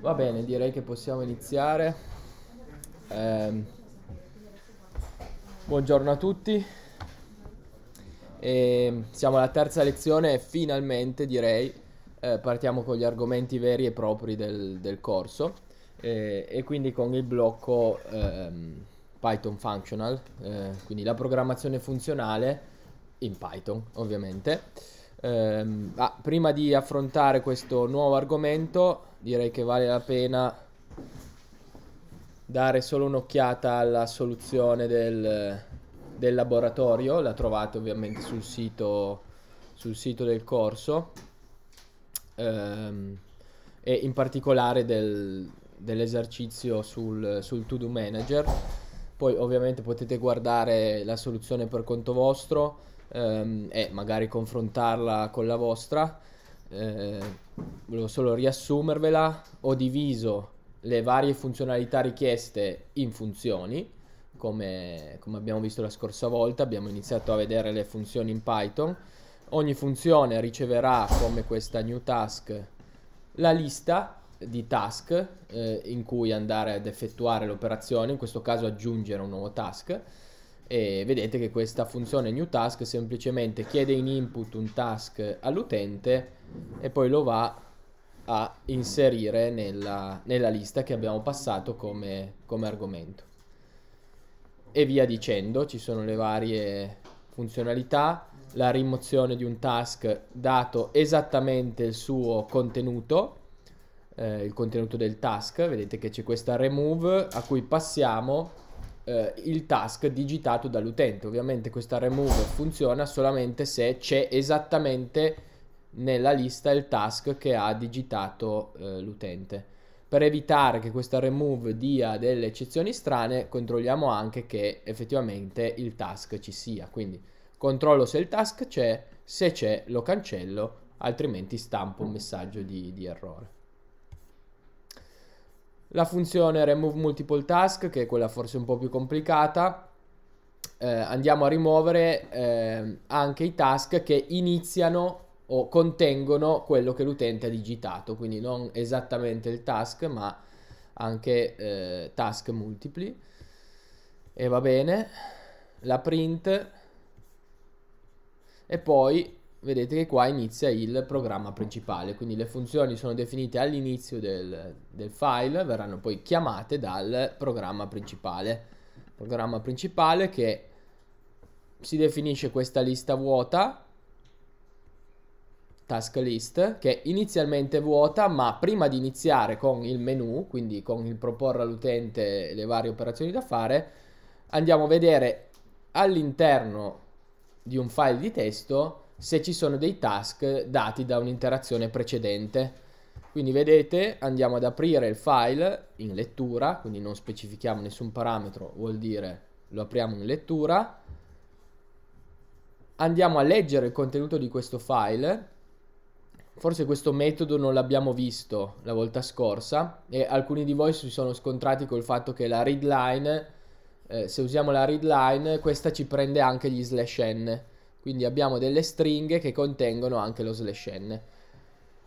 Va bene, direi che possiamo iniziare. Eh, buongiorno a tutti. E ehm, siamo alla terza lezione e finalmente direi eh, partiamo con gli argomenti veri e propri del, del corso eh, e quindi con il blocco ehm, Python Functional, eh, quindi la programmazione funzionale in Python ovviamente. Ehm, ah, prima di affrontare questo nuovo argomento, direi che vale la pena dare solo un'occhiata alla soluzione del, del laboratorio, la trovate ovviamente sul sito, sul sito del corso ehm, e in particolare del, dell'esercizio sul, sul to-do manager. Poi ovviamente potete guardare la soluzione per conto vostro ehm, e magari confrontarla con la vostra. Eh, volevo solo riassumervela. Ho diviso le varie funzionalità richieste in funzioni. Come, come, abbiamo visto la scorsa volta, abbiamo iniziato a vedere le funzioni in Python. Ogni funzione riceverà, come questa new task, la lista di task eh, in cui andare ad effettuare l'operazione, in questo caso aggiungere un nuovo task e vedete che questa funzione new task semplicemente chiede in input un task all'utente e poi lo va a inserire nella, nella lista che abbiamo passato come, come argomento e via dicendo ci sono le varie funzionalità la rimozione di un task dato esattamente il suo contenuto eh, il contenuto del task vedete che c'è questa remove a cui passiamo eh, il task digitato dall'utente. Ovviamente questa remove funziona solamente se c'è esattamente nella lista il task che ha digitato eh, l'utente. Per evitare che questa remove dia delle eccezioni strane, controlliamo anche che effettivamente il task ci sia. Quindi controllo se il task c'è, se c'è lo cancello, altrimenti stampo un messaggio di, di errore. La funzione remove multiple task, che è quella forse un po' più complicata, eh, andiamo a rimuovere eh, anche i task che iniziano o contengono quello che l'utente ha digitato, quindi non esattamente il task, ma anche eh, task multipli. E va bene, la print e poi vedete che qua inizia il programma principale, quindi le funzioni sono definite all'inizio del, del, file, verranno poi chiamate dal programma principale. Programma principale che si definisce questa lista vuota, task list, che è inizialmente vuota, ma prima di iniziare con il menu, quindi con il proporre all'utente le varie operazioni da fare, andiamo a vedere all'interno di un file di testo se ci sono dei task dati da un'interazione precedente. Quindi vedete, andiamo ad aprire il file in lettura, quindi non specifichiamo nessun parametro, vuol dire lo apriamo in lettura. Andiamo a leggere il contenuto di questo file. Forse questo metodo non l'abbiamo visto la volta scorsa e alcuni di voi si sono scontrati col fatto che la readline, eh, se usiamo la readline, questa ci prende anche gli slash n quindi abbiamo delle stringhe che contengono anche lo slash n.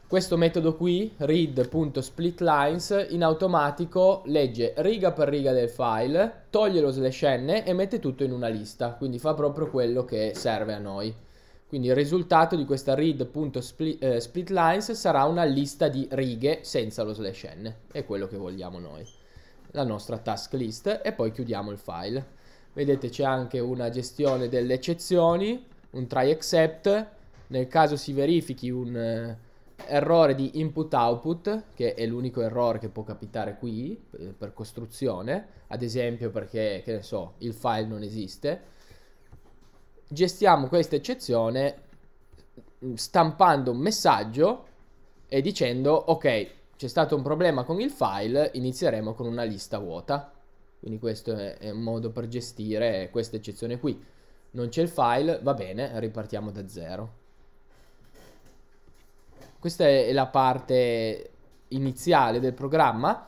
Questo metodo qui, read.splitlines, in automatico legge riga per riga del file, toglie lo slash n e mette tutto in una lista, quindi fa proprio quello che serve a noi. Quindi il risultato di questa read.splitlines eh, sarà una lista di righe senza lo slash n, è quello che vogliamo noi. La nostra task list e poi chiudiamo il file. Vedete c'è anche una gestione delle eccezioni, un try except, nel caso si verifichi un eh, errore di input output, che è l'unico errore che può capitare qui eh, per costruzione, ad esempio perché, che ne so, il file non esiste, gestiamo questa eccezione mm, stampando un messaggio e dicendo ok, c'è stato un problema con il file, inizieremo con una lista vuota. Quindi questo è un modo per gestire questa eccezione qui non c'è il file, va bene, ripartiamo da zero. Questa è la parte iniziale del programma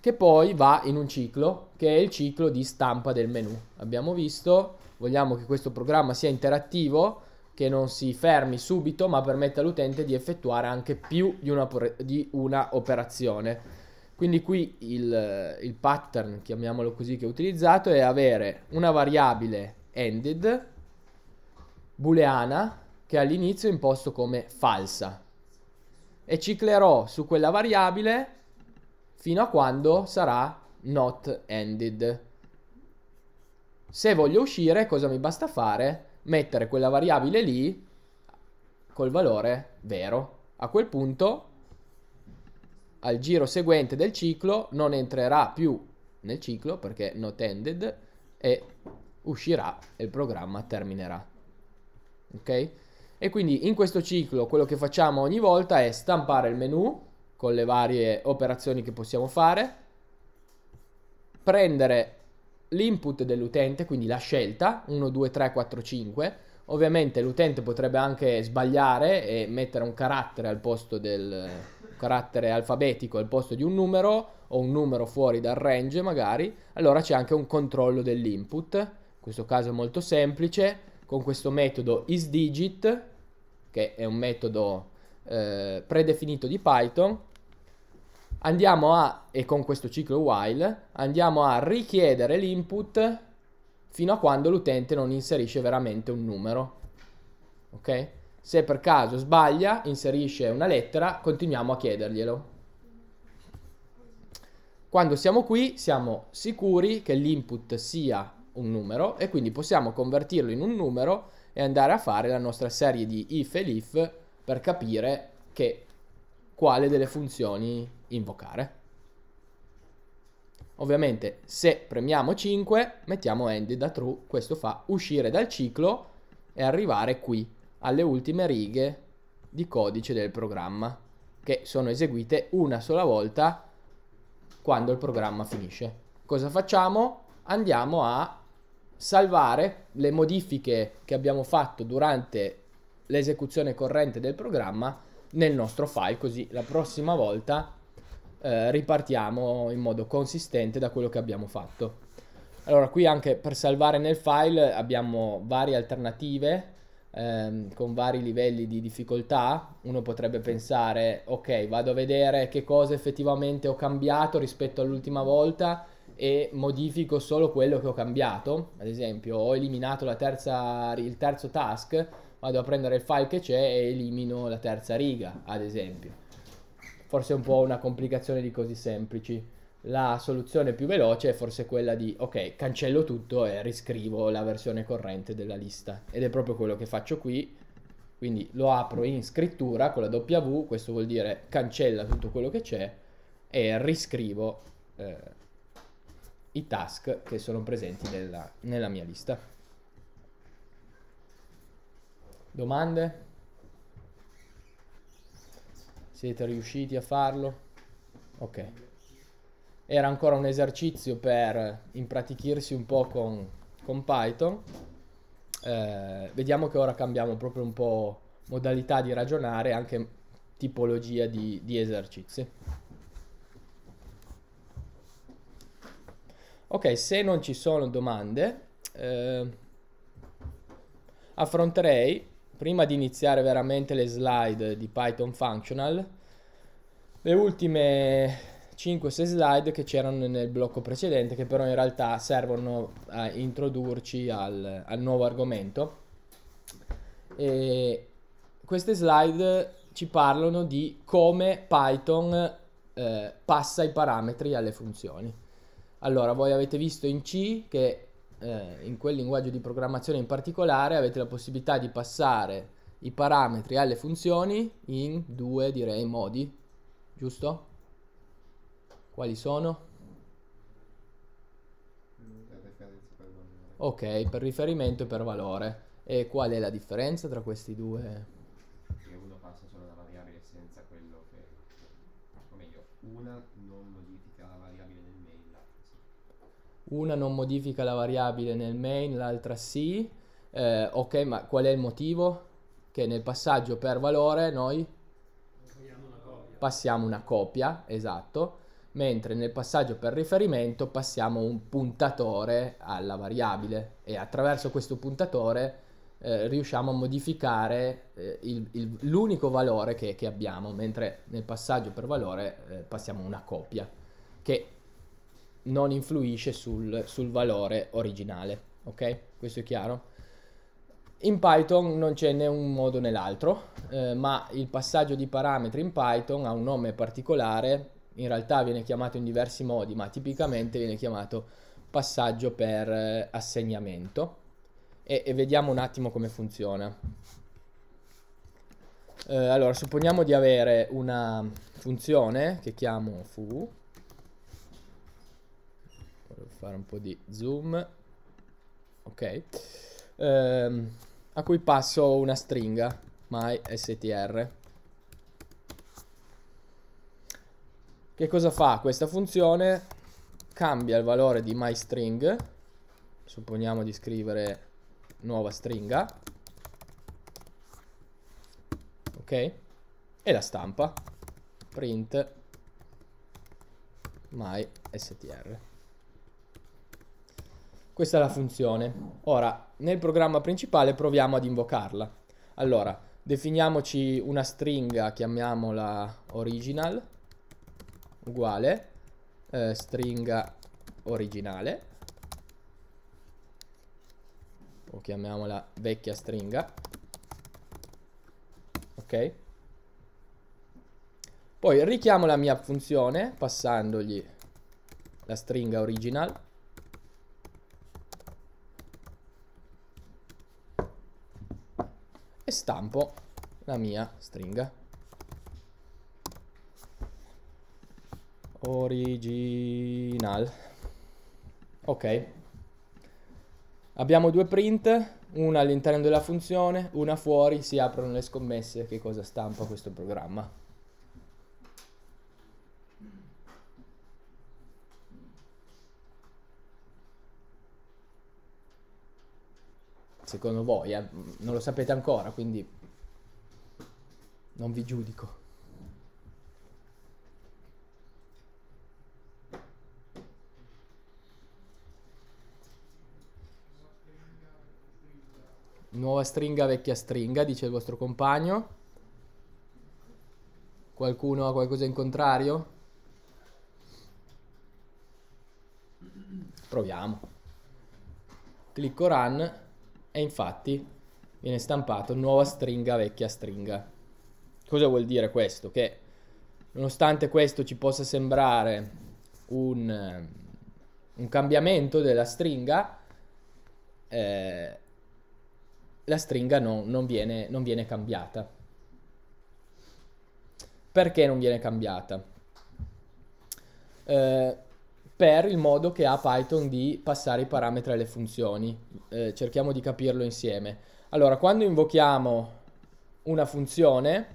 che poi va in un ciclo, che è il ciclo di stampa del menu. Abbiamo visto, vogliamo che questo programma sia interattivo, che non si fermi subito, ma permetta all'utente di effettuare anche più di una, di una operazione. Quindi qui il, il pattern, chiamiamolo così, che ho utilizzato è avere una variabile ended booleana che all'inizio imposto come falsa e ciclerò su quella variabile fino a quando sarà not ended. Se voglio uscire, cosa mi basta fare? Mettere quella variabile lì col valore vero. A quel punto al giro seguente del ciclo non entrerà più nel ciclo perché not ended e uscirà e il programma terminerà. Ok? E quindi in questo ciclo quello che facciamo ogni volta è stampare il menu con le varie operazioni che possiamo fare, prendere l'input dell'utente, quindi la scelta 1, 2, 3, 4, 5. Ovviamente l'utente potrebbe anche sbagliare e mettere un carattere al posto del, carattere alfabetico al posto di un numero o un numero fuori dal range magari, allora c'è anche un controllo dell'input. In questo caso è molto semplice, con questo metodo isDigit, che è un metodo eh, predefinito di Python, andiamo a, e con questo ciclo while, andiamo a richiedere l'input fino a quando l'utente non inserisce veramente un numero. Ok? Se per caso sbaglia, inserisce una lettera, continuiamo a chiederglielo. Quando siamo qui siamo sicuri che l'input sia un numero e quindi possiamo convertirlo in un numero e andare a fare la nostra serie di if e if per capire che quale delle funzioni invocare. Ovviamente se premiamo 5 mettiamo end da true, questo fa uscire dal ciclo e arrivare qui alle ultime righe di codice del programma, che sono eseguite una sola volta quando il programma finisce. Cosa facciamo? Andiamo a salvare le modifiche che abbiamo fatto durante l'esecuzione corrente del programma nel nostro file, così la prossima volta eh, ripartiamo in modo consistente da quello che abbiamo fatto. Allora qui anche per salvare nel file abbiamo varie alternative ehm, con vari livelli di difficoltà, uno potrebbe pensare ok vado a vedere che cosa effettivamente ho cambiato rispetto all'ultima volta e modifico solo quello che ho cambiato, ad esempio ho eliminato terza, il terzo task, vado a prendere il file che c'è e elimino la terza riga, ad esempio. Forse è un po' una complicazione di così semplici la soluzione più veloce è forse quella di ok, cancello tutto e riscrivo la versione corrente della lista ed è proprio quello che faccio qui. Quindi lo apro in scrittura con la W, questo vuol dire cancella tutto quello che c'è e riscrivo eh, i task che sono presenti nella, nella mia lista. Domande? Siete riusciti a farlo? Ok era ancora un esercizio per impratichirsi un po' con, con Python. Eh, vediamo che ora cambiamo proprio un po' modalità di ragionare, anche tipologia di, di esercizi. Ok, se non ci sono domande, eh, affronterei, prima di iniziare veramente le slide di Python Functional, le ultime 5-6 slide che c'erano nel blocco precedente, che però in realtà servono a introdurci al, al nuovo argomento. E queste slide ci parlano di come Python eh, passa i parametri alle funzioni. Allora, voi avete visto in C che eh, in quel linguaggio di programmazione in particolare avete la possibilità di passare i parametri alle funzioni in due, direi, modi, giusto? Quali sono? Ok, per riferimento e per valore. E qual è la differenza tra questi due? Che uno passa solo da variabile senza quello che... O meglio, una non modifica la variabile nel main, l'altra sì. Una non modifica la variabile nel main, l'altra sì. Eh, ok, ma qual è il motivo? Che nel passaggio per valore noi... Passiamo una copia, esatto mentre nel passaggio per riferimento passiamo un puntatore alla variabile e attraverso questo puntatore eh, riusciamo a modificare eh, il, il, l'unico valore che, che, abbiamo, mentre nel passaggio per valore eh, passiamo una copia che non influisce sul, sul valore originale. Ok? Questo è chiaro? In Python non c'è né un modo né l'altro, eh, ma il passaggio di parametri in Python ha un nome particolare in realtà viene chiamato in diversi modi, ma tipicamente viene chiamato passaggio per eh, assegnamento. E, e, vediamo un attimo come funziona. Eh, allora, supponiamo di avere una funzione che chiamo fu. Voglio fare un po' di zoom. Ok. Eh, a cui passo una stringa, my str Che cosa fa? Questa funzione cambia il valore di myString, supponiamo di scrivere nuova stringa, ok? E la stampa, print myStr. Questa è la funzione. Ora, nel programma principale proviamo ad invocarla. Allora, definiamoci una stringa, chiamiamola original, uguale eh, stringa originale o chiamiamola vecchia stringa ok poi richiamo la mia funzione passandogli la stringa original e stampo la mia stringa original ok abbiamo due print una all'interno della funzione una fuori si aprono le scommesse che cosa stampa questo programma secondo voi eh? non lo sapete ancora quindi non vi giudico Nuova stringa, vecchia stringa, dice il vostro compagno. Qualcuno ha qualcosa in contrario? Proviamo. Clicco run e infatti viene stampato nuova stringa, vecchia stringa. Cosa vuol dire questo? Che nonostante questo ci possa sembrare un, eh, un cambiamento della stringa, eh, la stringa no, non, viene, non viene cambiata. Perché non viene cambiata? Eh, per il modo che ha Python di passare i parametri alle funzioni. Eh, cerchiamo di capirlo insieme. Allora, quando invochiamo una funzione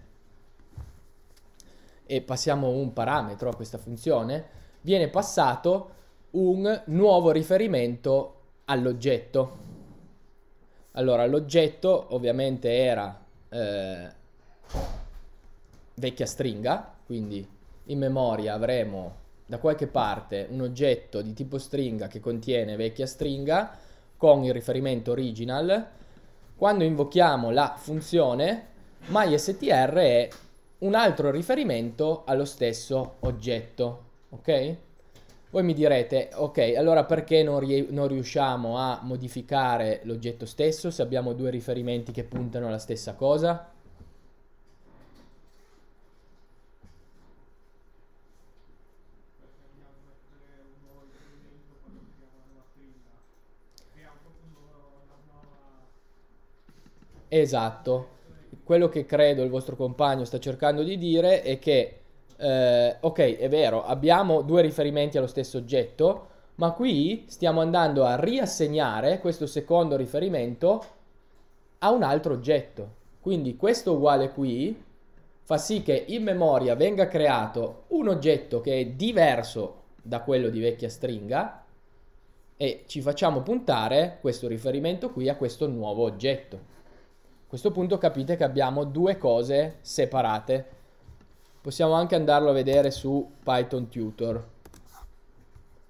e passiamo un parametro a questa funzione, viene passato un nuovo riferimento all'oggetto. Allora, l'oggetto ovviamente era eh, vecchia stringa, quindi in memoria avremo da qualche parte un oggetto di tipo stringa che contiene vecchia stringa con il riferimento original. Quando invochiamo la funzione, mystr è un altro riferimento allo stesso oggetto, ok? Voi mi direte, ok, allora perché non, rie- non riusciamo a modificare l'oggetto stesso se abbiamo due riferimenti che puntano alla stessa cosa? Esatto, quello che credo il vostro compagno sta cercando di dire è che eh, ok, è vero, abbiamo due riferimenti allo stesso oggetto, ma qui stiamo andando a riassegnare questo secondo riferimento a un altro oggetto. Quindi questo uguale qui fa sì che in memoria venga creato un oggetto che è diverso da quello di vecchia stringa e ci facciamo puntare questo riferimento qui a questo nuovo oggetto. A questo punto capite che abbiamo due cose separate possiamo anche andarlo a vedere su Python Tutor.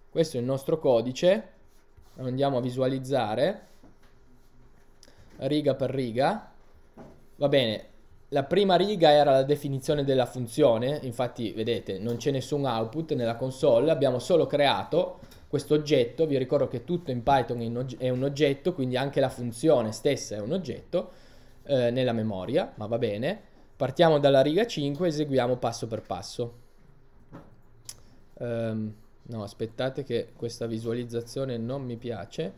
Questo è il nostro codice, lo andiamo a visualizzare riga per riga. Va bene, la prima riga era la definizione della funzione, infatti vedete non c'è nessun output nella console, abbiamo solo creato questo oggetto, vi ricordo che tutto in Python è un oggetto, quindi anche la funzione stessa è un oggetto eh, nella memoria, ma va bene. Partiamo dalla riga 5 e eseguiamo passo per passo. Um, no, aspettate che questa visualizzazione non mi piace.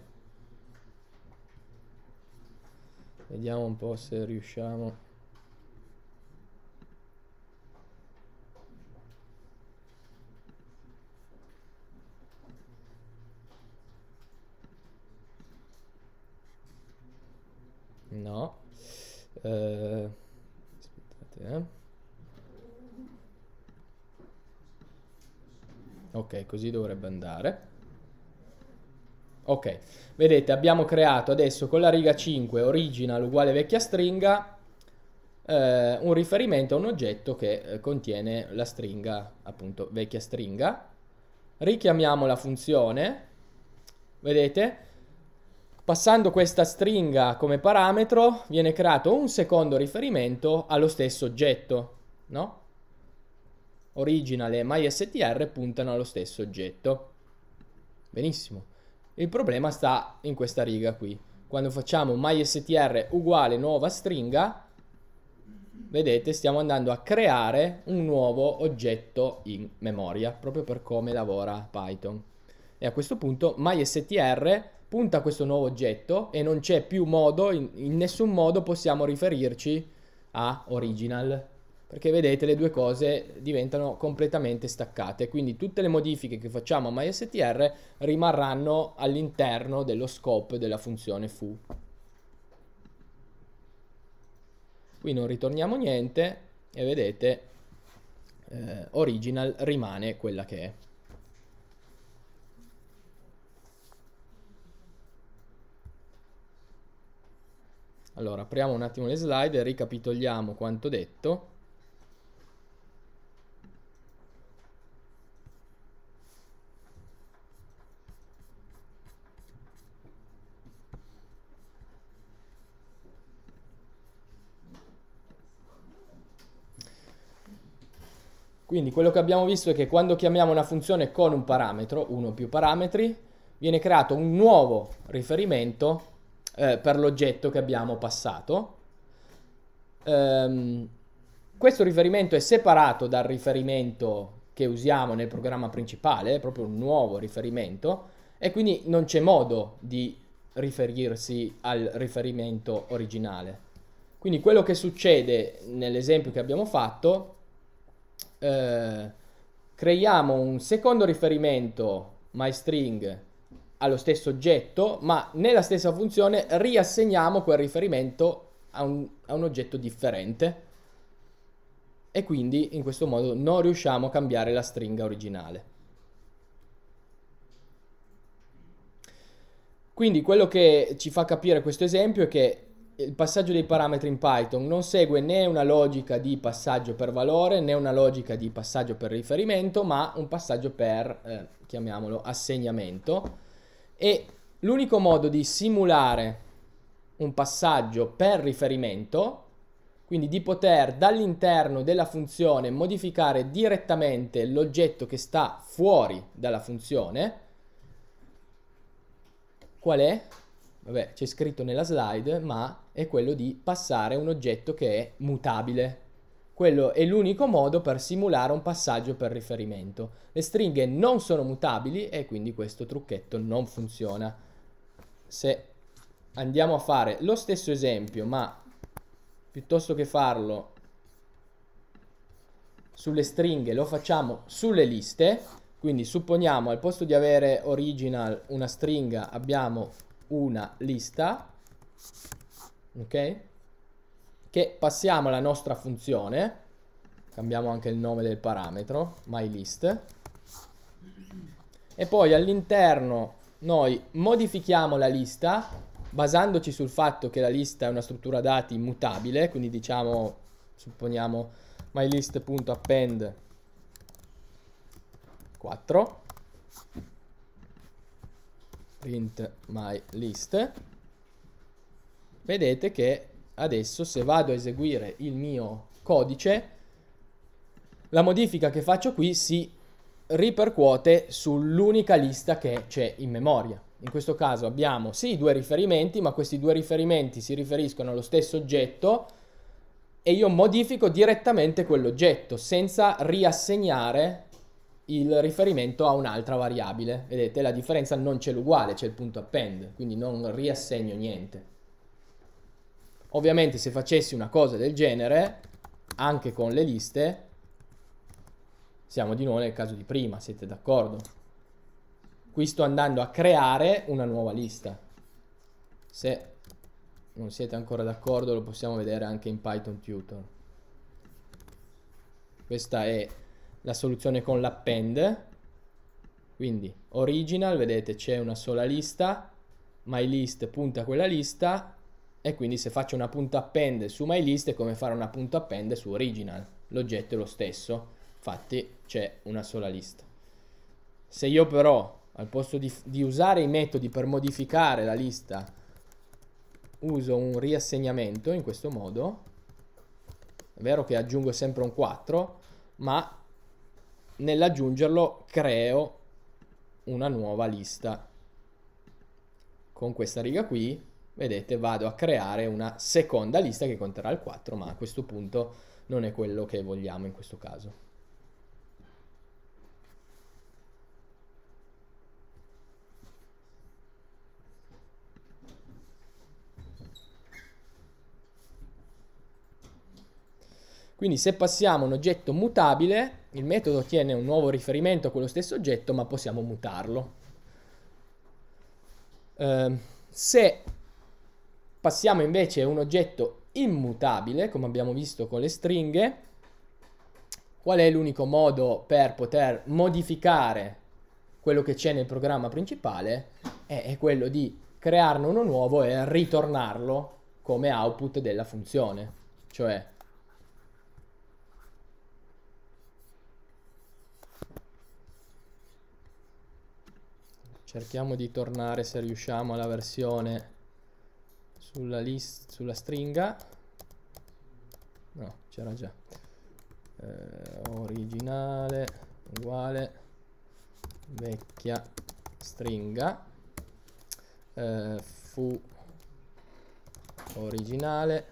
Vediamo un po' se riusciamo. No. Uh, aspettate eh. ok così dovrebbe andare ok vedete abbiamo creato adesso con la riga 5 original uguale vecchia stringa eh, un riferimento a un oggetto che eh, contiene la stringa appunto vecchia stringa richiamiamo la funzione vedete Passando questa stringa come parametro viene creato un secondo riferimento allo stesso oggetto, no? Original e MySTR puntano allo stesso oggetto. Benissimo. Il problema sta in questa riga qui. Quando facciamo MySTR uguale nuova stringa, vedete stiamo andando a creare un nuovo oggetto in memoria, proprio per come lavora Python. E a questo punto MySTR punta questo nuovo oggetto e non c'è più modo, in, in nessun modo possiamo riferirci a original perché vedete le due cose diventano completamente staccate, quindi tutte le modifiche che facciamo a MySTR rimarranno all'interno dello scope della funzione foo. Qui non ritorniamo niente e vedete eh, original rimane quella che è. Allora, apriamo un attimo le slide e ricapitoliamo quanto detto. Quindi quello che abbiamo visto è che quando chiamiamo una funzione con un parametro, uno o più parametri, viene creato un nuovo riferimento eh, per l'oggetto che abbiamo passato. Ehm, questo riferimento è separato dal riferimento che usiamo nel programma principale, è proprio un nuovo riferimento, e quindi non c'è modo di riferirsi al riferimento originale. Quindi quello che succede nell'esempio che abbiamo fatto, eh, creiamo un secondo riferimento myString allo stesso oggetto, ma nella stessa funzione riassegniamo quel riferimento a un, a un oggetto differente e quindi in questo modo non riusciamo a cambiare la stringa originale. Quindi quello che ci fa capire questo esempio è che il passaggio dei parametri in Python non segue né una logica di passaggio per valore né una logica di passaggio per riferimento, ma un passaggio per, eh, chiamiamolo, assegnamento. E l'unico modo di simulare un passaggio per riferimento, quindi di poter dall'interno della funzione modificare direttamente l'oggetto che sta fuori dalla funzione, qual è? Vabbè, c'è scritto nella slide, ma è quello di passare un oggetto che è mutabile. Quello è l'unico modo per simulare un passaggio per riferimento. Le stringhe non sono mutabili e quindi questo trucchetto non funziona. Se andiamo a fare lo stesso esempio, ma piuttosto che farlo sulle stringhe lo facciamo sulle liste, quindi supponiamo al posto di avere original una stringa abbiamo una lista, ok? che passiamo la nostra funzione, cambiamo anche il nome del parametro, myList, e poi all'interno noi modifichiamo la lista basandoci sul fatto che la lista è una struttura dati mutabile, quindi diciamo, supponiamo mylist.append 4 print mylist, vedete che adesso se vado a eseguire il mio codice, la modifica che faccio qui si ripercuote sull'unica lista che c'è in memoria. In questo caso abbiamo sì due riferimenti, ma questi due riferimenti si riferiscono allo stesso oggetto e io modifico direttamente quell'oggetto senza riassegnare il riferimento a un'altra variabile. Vedete, la differenza non c'è l'uguale, c'è il punto append, quindi non riassegno niente. Ovviamente se facessi una cosa del genere, anche con le liste, siamo di nuovo nel caso di prima, siete d'accordo? Qui sto andando a creare una nuova lista. Se non siete ancora d'accordo lo possiamo vedere anche in Python Tutor. Questa è la soluzione con l'append. Quindi original, vedete c'è una sola lista, mylist punta a quella lista, e quindi se faccio una punta append su MyList è come fare una punta append su Original, l'oggetto è lo stesso, infatti c'è una sola lista. Se io però al posto di, di usare i metodi per modificare la lista uso un riassegnamento in questo modo, è vero che aggiungo sempre un 4, ma nell'aggiungerlo creo una nuova lista con questa riga qui vedete vado a creare una seconda lista che conterrà il 4 ma a questo punto non è quello che vogliamo in questo caso quindi se passiamo un oggetto mutabile il metodo ottiene un nuovo riferimento a quello stesso oggetto ma possiamo mutarlo eh, se Passiamo invece a un oggetto immutabile, come abbiamo visto con le stringhe. Qual è l'unico modo per poter modificare quello che c'è nel programma principale? È, è quello di crearne uno nuovo e ritornarlo come output della funzione. Cioè, cerchiamo di tornare se riusciamo alla versione sulla, list, sulla stringa no c'era già eh, originale uguale vecchia stringa eh, fu originale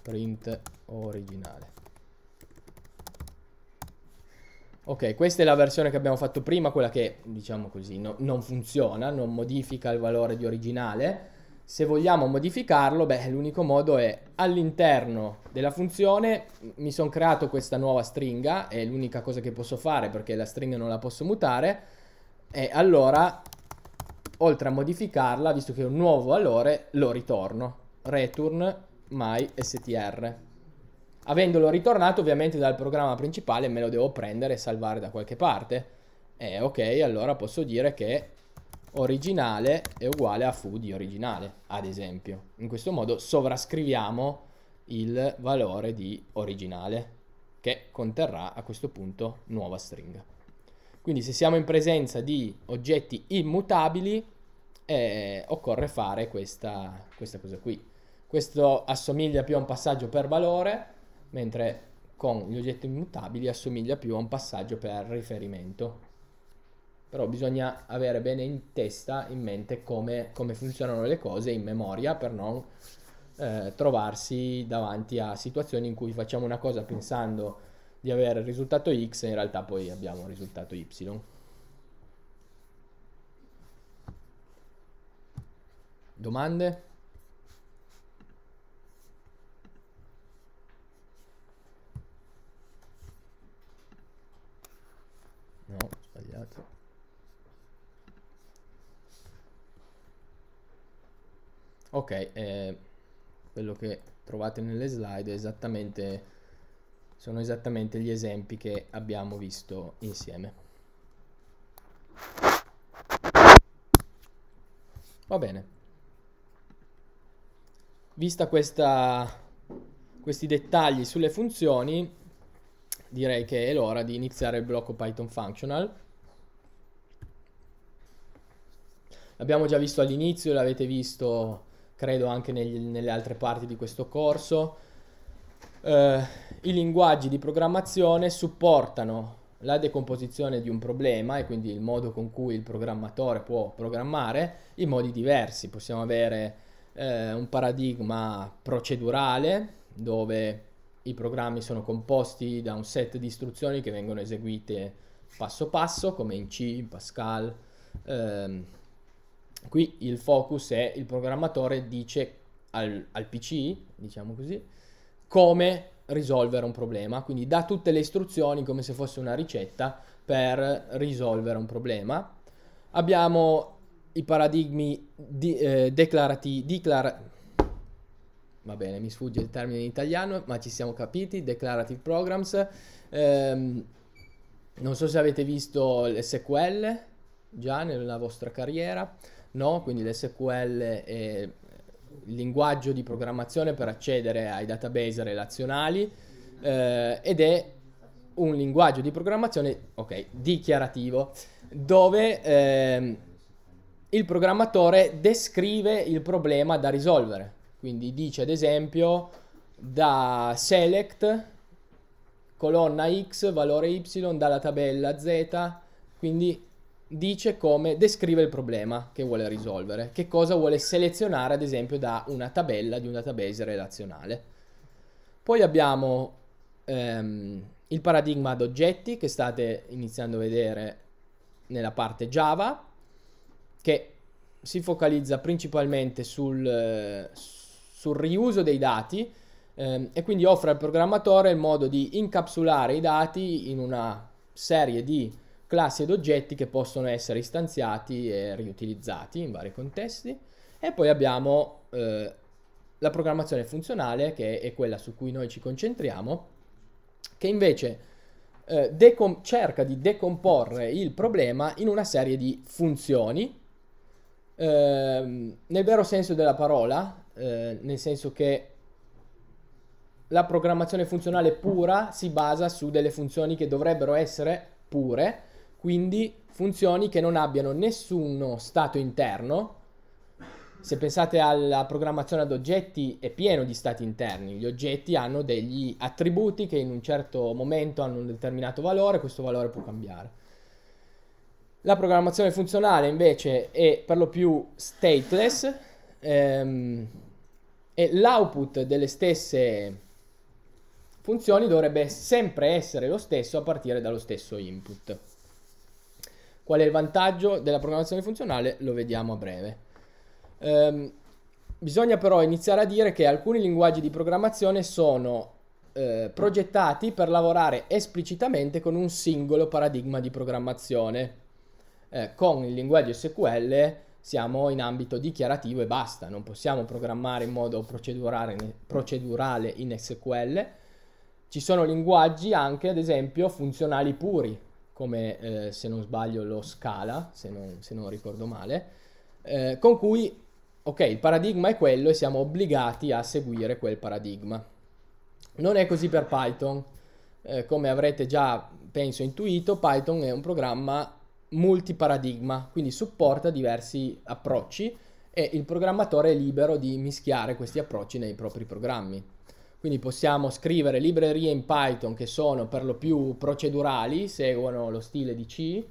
print originale ok questa è la versione che abbiamo fatto prima quella che diciamo così no, non funziona non modifica il valore di originale se vogliamo modificarlo, beh, l'unico modo è all'interno della funzione mi sono creato questa nuova stringa, è l'unica cosa che posso fare perché la stringa non la posso mutare, e allora, oltre a modificarla, visto che è un nuovo valore, lo ritorno, return my str. Avendolo ritornato, ovviamente dal programma principale me lo devo prendere e salvare da qualche parte. E eh, ok, allora posso dire che originale è uguale a foo di originale, ad esempio. In questo modo sovrascriviamo il valore di originale che conterrà a questo punto nuova stringa. Quindi se siamo in presenza di oggetti immutabili eh, occorre fare questa, questa cosa qui. Questo assomiglia più a un passaggio per valore, mentre con gli oggetti immutabili assomiglia più a un passaggio per riferimento però bisogna avere bene in testa, in mente come, come funzionano le cose in memoria per non eh, trovarsi davanti a situazioni in cui facciamo una cosa pensando di avere il risultato X e in realtà poi abbiamo il risultato Y. Domande? ok eh, quello che trovate nelle slide esattamente, sono esattamente gli esempi che abbiamo visto insieme va bene vista questa, questi dettagli sulle funzioni direi che è l'ora di iniziare il blocco Python Functional. L'abbiamo già visto all'inizio, l'avete visto credo anche negli, nelle altre parti di questo corso. Eh, I linguaggi di programmazione supportano la decomposizione di un problema e quindi il modo con cui il programmatore può programmare in modi diversi. Possiamo avere eh, un paradigma procedurale dove i programmi sono composti da un set di istruzioni che vengono eseguite passo passo come in C, in Pascal, ehm, Qui il focus è il programmatore dice al, al PC, diciamo così, come risolvere un problema, quindi dà tutte le istruzioni come se fosse una ricetta per risolvere un problema. Abbiamo i paradigmi di, eh, declarati, declar- va bene, mi sfugge il termine in italiano, ma ci siamo capiti, declarative programs. Ehm, non so se avete visto le sequelle già nella vostra carriera no? quindi le SQL e il linguaggio di programmazione per accedere ai database relazionali eh, ed è un linguaggio di programmazione okay, dichiarativo dove eh, il programmatore descrive il problema da risolvere quindi dice ad esempio da select colonna x valore y dalla tabella z quindi dice come descrive il problema che vuole risolvere, che cosa vuole selezionare ad esempio da una tabella di un database relazionale. Poi abbiamo ehm, il paradigma ad oggetti che state iniziando a vedere nella parte Java, che si focalizza principalmente sul, sul riuso dei dati ehm, e quindi offre al programmatore il modo di incapsulare i dati in una serie di classi ed oggetti che possono essere istanziati e riutilizzati in vari contesti. E poi abbiamo eh, la programmazione funzionale, che è quella su cui noi ci concentriamo, che invece eh, cerca di decomporre il problema in una serie di funzioni, eh, nel vero senso della parola, eh, nel senso che la programmazione funzionale pura si basa su delle funzioni che dovrebbero essere pure, quindi funzioni che non abbiano nessuno stato interno. Se pensate alla programmazione ad oggetti è pieno di stati interni, gli oggetti hanno degli attributi che in un certo momento hanno un determinato valore, questo valore può cambiare. La programmazione funzionale invece è per lo più stateless ehm, e l'output delle stesse funzioni dovrebbe sempre essere lo stesso a partire dallo stesso input. Qual è il vantaggio della programmazione funzionale? Lo vediamo a breve. Ehm, bisogna però iniziare a dire che alcuni linguaggi di programmazione sono eh, progettati per lavorare esplicitamente con un singolo paradigma di programmazione. Eh, con il linguaggio SQL siamo in ambito dichiarativo e basta, non possiamo programmare in modo procedurale, procedurale in SQL. Ci sono linguaggi anche, ad esempio, funzionali puri, come eh, se non sbaglio lo Scala, se non, se non ricordo male, eh, con cui, ok, il paradigma è quello e siamo obbligati a seguire quel paradigma. Non è così per Python, eh, come avrete già, penso, intuito, Python è un programma multiparadigma, quindi supporta diversi approcci e il programmatore è libero di mischiare questi approcci nei propri programmi. Quindi possiamo scrivere librerie in Python che sono per lo più procedurali, seguono lo stile di C.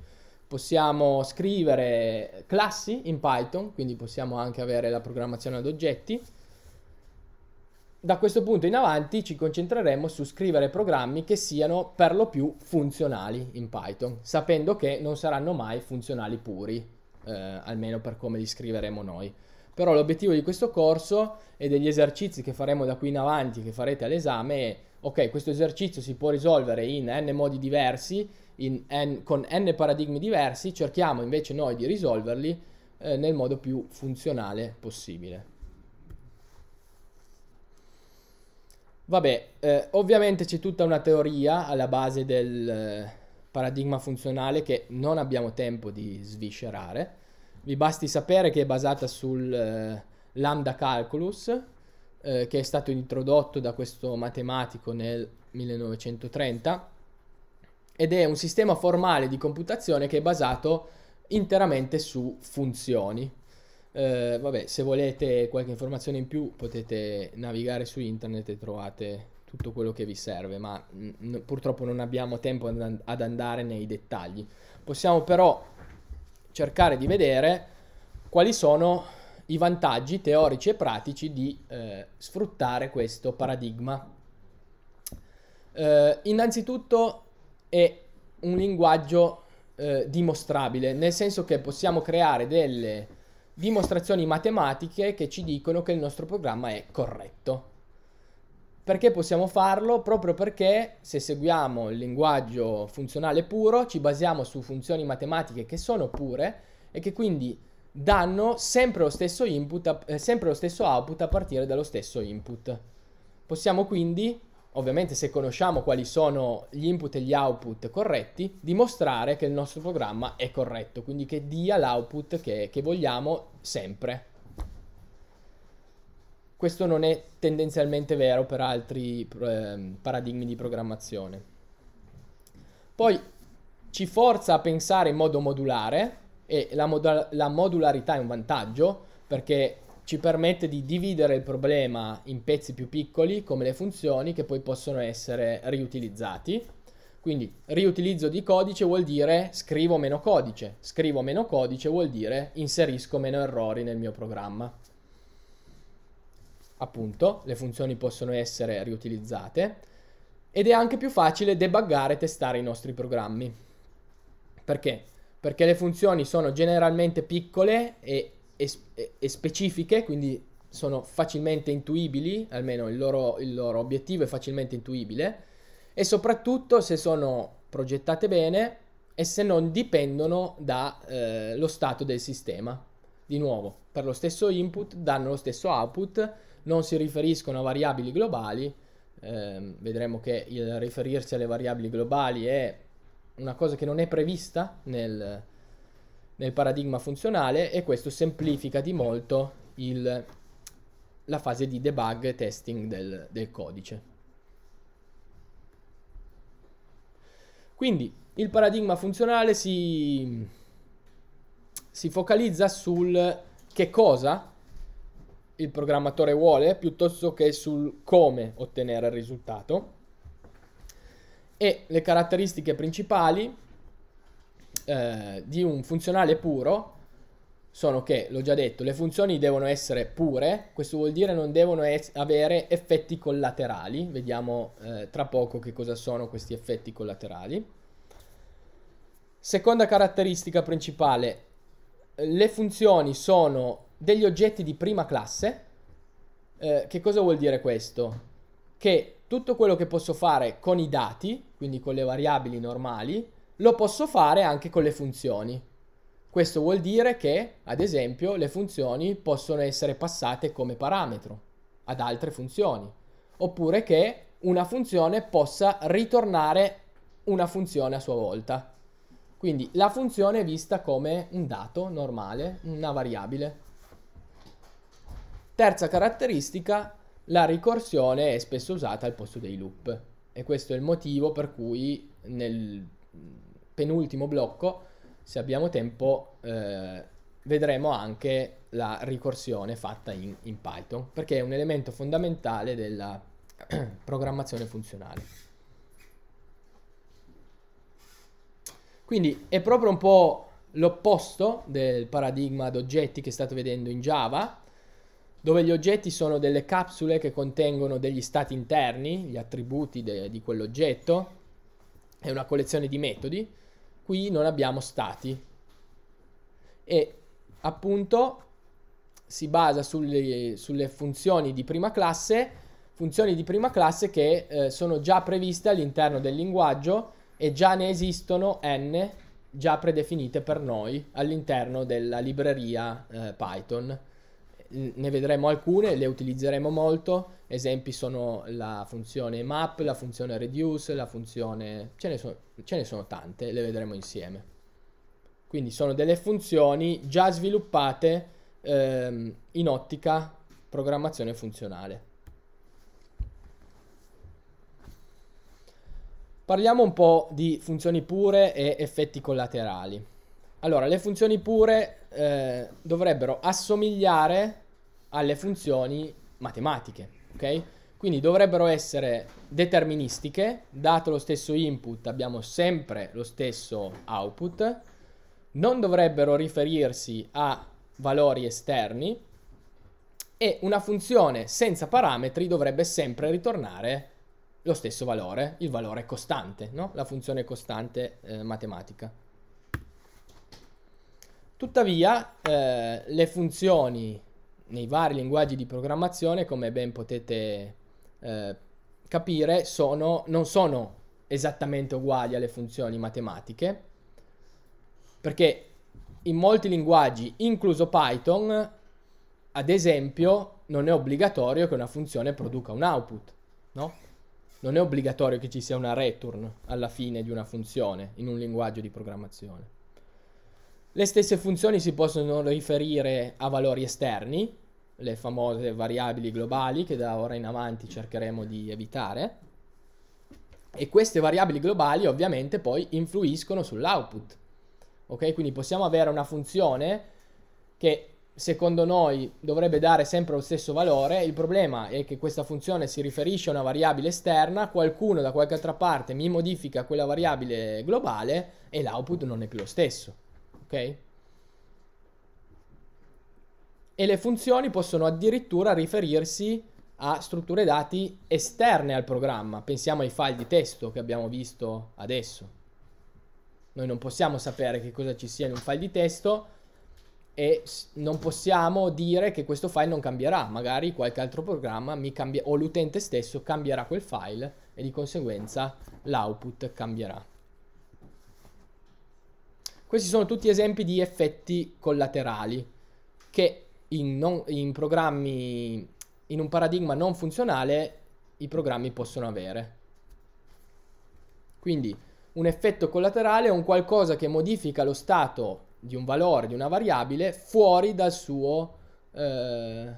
Possiamo scrivere classi in Python, quindi possiamo anche avere la programmazione ad oggetti. Da questo punto in avanti ci concentreremo su scrivere programmi che siano per lo più funzionali in Python, sapendo che non saranno mai funzionali puri, eh, almeno per come li scriveremo noi. Però l'obiettivo di questo corso e degli esercizi che faremo da qui in avanti, che farete all'esame, è ok, questo esercizio si può risolvere in n modi diversi, n, con n paradigmi diversi, cerchiamo invece noi di risolverli eh, nel modo più funzionale possibile. Vabbè, eh, ovviamente c'è tutta una teoria alla base del eh, paradigma funzionale che non abbiamo tempo di sviscerare, vi basti sapere che è basata sul eh, lambda calculus, eh, che è stato introdotto da questo matematico nel 1930, ed è un sistema formale di computazione che è basato interamente su funzioni. Eh, vabbè, se volete qualche informazione in più potete navigare su internet e trovate tutto quello che vi serve, ma mm, purtroppo non abbiamo tempo ad, and ad andare nei dettagli. Possiamo però cercare di vedere quali sono i vantaggi teorici e pratici di eh, sfruttare questo paradigma. Eh, innanzitutto è un linguaggio eh, dimostrabile, nel senso che possiamo creare delle dimostrazioni matematiche che ci dicono che il nostro programma è corretto. Perché possiamo farlo? Proprio perché se seguiamo il linguaggio funzionale puro ci basiamo su funzioni matematiche che sono pure e che quindi danno sempre lo stesso, input a, eh, sempre lo stesso output a partire dallo stesso input. Possiamo quindi, ovviamente se conosciamo quali sono gli input e gli output corretti, dimostrare che il nostro programma è corretto, quindi che dia l'output che, che vogliamo sempre. Questo non è tendenzialmente vero per altri eh, paradigmi di programmazione. Poi ci forza a pensare in modo modulare e la, modu- la modularità è un vantaggio perché ci permette di dividere il problema in pezzi più piccoli come le funzioni che poi possono essere riutilizzati. Quindi riutilizzo di codice vuol dire scrivo meno codice, scrivo meno codice vuol dire inserisco meno errori nel mio programma appunto, le funzioni possono essere riutilizzate ed è anche più facile debuggare e testare i nostri programmi. Perché? Perché le funzioni sono generalmente piccole e, e, e specifiche, quindi sono facilmente intuibili, almeno il loro, il loro obiettivo è facilmente intuibile, e soprattutto se sono progettate bene e se non dipendono dallo eh, stato del sistema. Di nuovo, per lo stesso input danno lo stesso output non si riferiscono a variabili globali. Eh, vedremo che il riferirsi alle variabili globali è una cosa che non è prevista nel, nel paradigma funzionale e questo semplifica di molto il, la fase di debug e testing del, del codice. Quindi il paradigma funzionale si, si focalizza sul che cosa il programmatore vuole piuttosto che sul come ottenere il risultato e le caratteristiche principali eh, di un funzionale puro sono che, l'ho già detto, le funzioni devono essere pure, questo vuol dire non devono es- avere effetti collaterali, vediamo eh, tra poco che cosa sono questi effetti collaterali. Seconda caratteristica principale, le funzioni sono degli oggetti di prima classe. Eh, che cosa vuol dire questo? Che tutto quello che posso fare con i dati, quindi con le variabili normali, lo posso fare anche con le funzioni. Questo vuol dire che, ad esempio, le funzioni possono essere passate come parametro ad altre funzioni, oppure che una funzione possa ritornare una funzione a sua volta. Quindi la funzione è vista come un dato normale, una variabile. Terza caratteristica, la ricorsione è spesso usata al posto dei loop e questo è il motivo per cui nel penultimo blocco, se abbiamo tempo, eh, vedremo anche la ricorsione fatta in, in Python, perché è un elemento fondamentale della programmazione funzionale. Quindi è proprio un po' l'opposto del paradigma ad oggetti che state vedendo in Java, dove gli oggetti sono delle capsule che contengono degli stati interni, gli attributi de- di quell'oggetto, è una collezione di metodi, qui non abbiamo stati e appunto si basa sulle, sulle funzioni di prima classe, funzioni di prima classe che eh, sono già previste all'interno del linguaggio e già ne esistono n già predefinite per noi all'interno della libreria eh, Python ne vedremo alcune, le utilizzeremo molto. Esempi sono la funzione map, la funzione reduce, la funzione... ce ne sono, ce ne sono tante, le vedremo insieme. Quindi sono delle funzioni già sviluppate ehm, in ottica programmazione funzionale. Parliamo un po' di funzioni pure e effetti collaterali. Allora, le funzioni pure eh, dovrebbero assomigliare alle funzioni matematiche, ok? Quindi dovrebbero essere deterministiche, dato lo stesso input abbiamo sempre lo stesso output, non dovrebbero riferirsi a valori esterni e una funzione senza parametri dovrebbe sempre ritornare lo stesso valore, il valore costante, no? la funzione costante eh, matematica. Tuttavia, eh, le funzioni nei vari linguaggi di programmazione, come ben potete eh, capire, sono, non sono esattamente uguali alle funzioni matematiche, perché in molti linguaggi, incluso Python, ad esempio, non è obbligatorio che una funzione produca un output, no? Non è obbligatorio che ci sia una return alla fine di una funzione in un linguaggio di programmazione. Le stesse funzioni si possono riferire a valori esterni, le famose variabili globali che da ora in avanti cercheremo di evitare. E queste variabili globali ovviamente poi influiscono sull'output. Ok? Quindi possiamo avere una funzione che secondo noi dovrebbe dare sempre lo stesso valore, il problema è che questa funzione si riferisce a una variabile esterna, qualcuno da qualche altra parte mi modifica quella variabile globale e l'output non è più lo stesso ok? E le funzioni possono addirittura riferirsi a strutture dati esterne al programma. Pensiamo ai file di testo che abbiamo visto adesso. Noi non possiamo sapere che cosa ci sia in un file di testo e non possiamo dire che questo file non cambierà, magari qualche altro programma mi cambia o l'utente stesso cambierà quel file e di conseguenza l'output cambierà. Questi sono tutti esempi di effetti collaterali che in, non, in programmi, in un paradigma non funzionale, i programmi possono avere. Quindi un effetto collaterale è un qualcosa che modifica lo stato di un valore, di una variabile, fuori dal suo eh,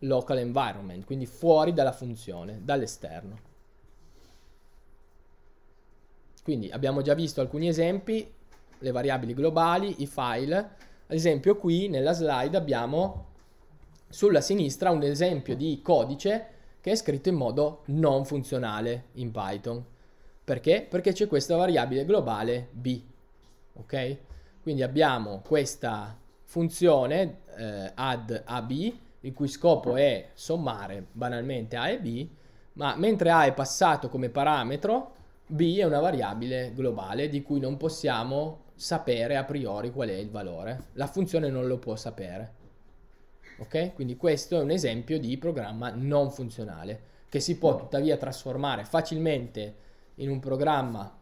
local environment, quindi fuori dalla funzione, dall'esterno. Quindi abbiamo già visto alcuni esempi le variabili globali, i file. Ad esempio qui nella slide abbiamo sulla sinistra un esempio di codice che è scritto in modo non funzionale in Python. Perché? Perché c'è questa variabile globale b, ok? Quindi abbiamo questa funzione eh, add ab, il cui scopo è sommare banalmente a e b, ma mentre a è passato come parametro, b è una variabile globale di cui non possiamo sapere a priori qual è il valore. La funzione non lo può sapere. Ok? Quindi questo è un esempio di programma non funzionale che si può tuttavia trasformare facilmente in un programma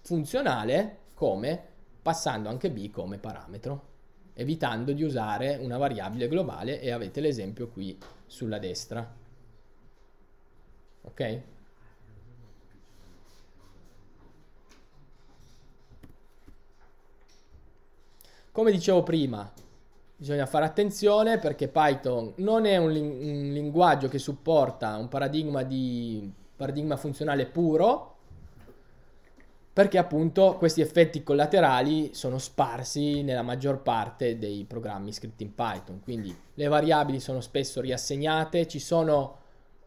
funzionale come passando anche b come parametro, evitando di usare una variabile globale e avete l'esempio qui sulla destra. Ok? Come dicevo prima, bisogna fare attenzione perché Python non è un, ling- un linguaggio che supporta un paradigma, di, paradigma funzionale puro, perché appunto questi effetti collaterali sono sparsi nella maggior parte dei programmi scritti in Python, quindi le variabili sono spesso riassegnate, ci sono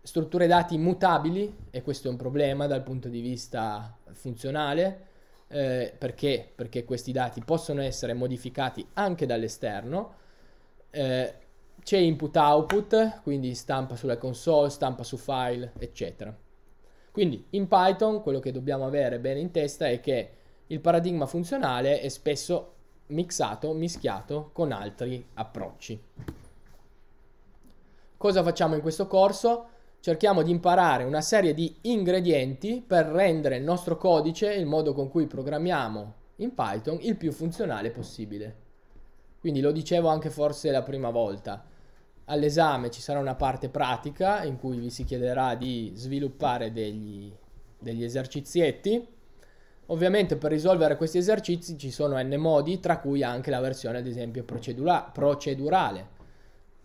strutture dati mutabili e questo è un problema dal punto di vista funzionale eh, perché? Perché questi dati possono essere modificati anche dall'esterno. Eh, c'è input-output, quindi stampa sulla console, stampa su file, eccetera. Quindi in Python quello che dobbiamo avere bene in testa è che il paradigma funzionale è spesso mixato, mischiato con altri approcci. Cosa facciamo in questo corso? cerchiamo di imparare una serie di ingredienti per rendere il nostro codice, il modo con cui programmiamo in Python, il più funzionale possibile. Quindi lo dicevo anche forse la prima volta. All'esame ci sarà una parte pratica in cui vi si chiederà di sviluppare degli, degli esercizietti. Ovviamente per risolvere questi esercizi ci sono n modi, tra cui anche la versione ad esempio procedura procedurale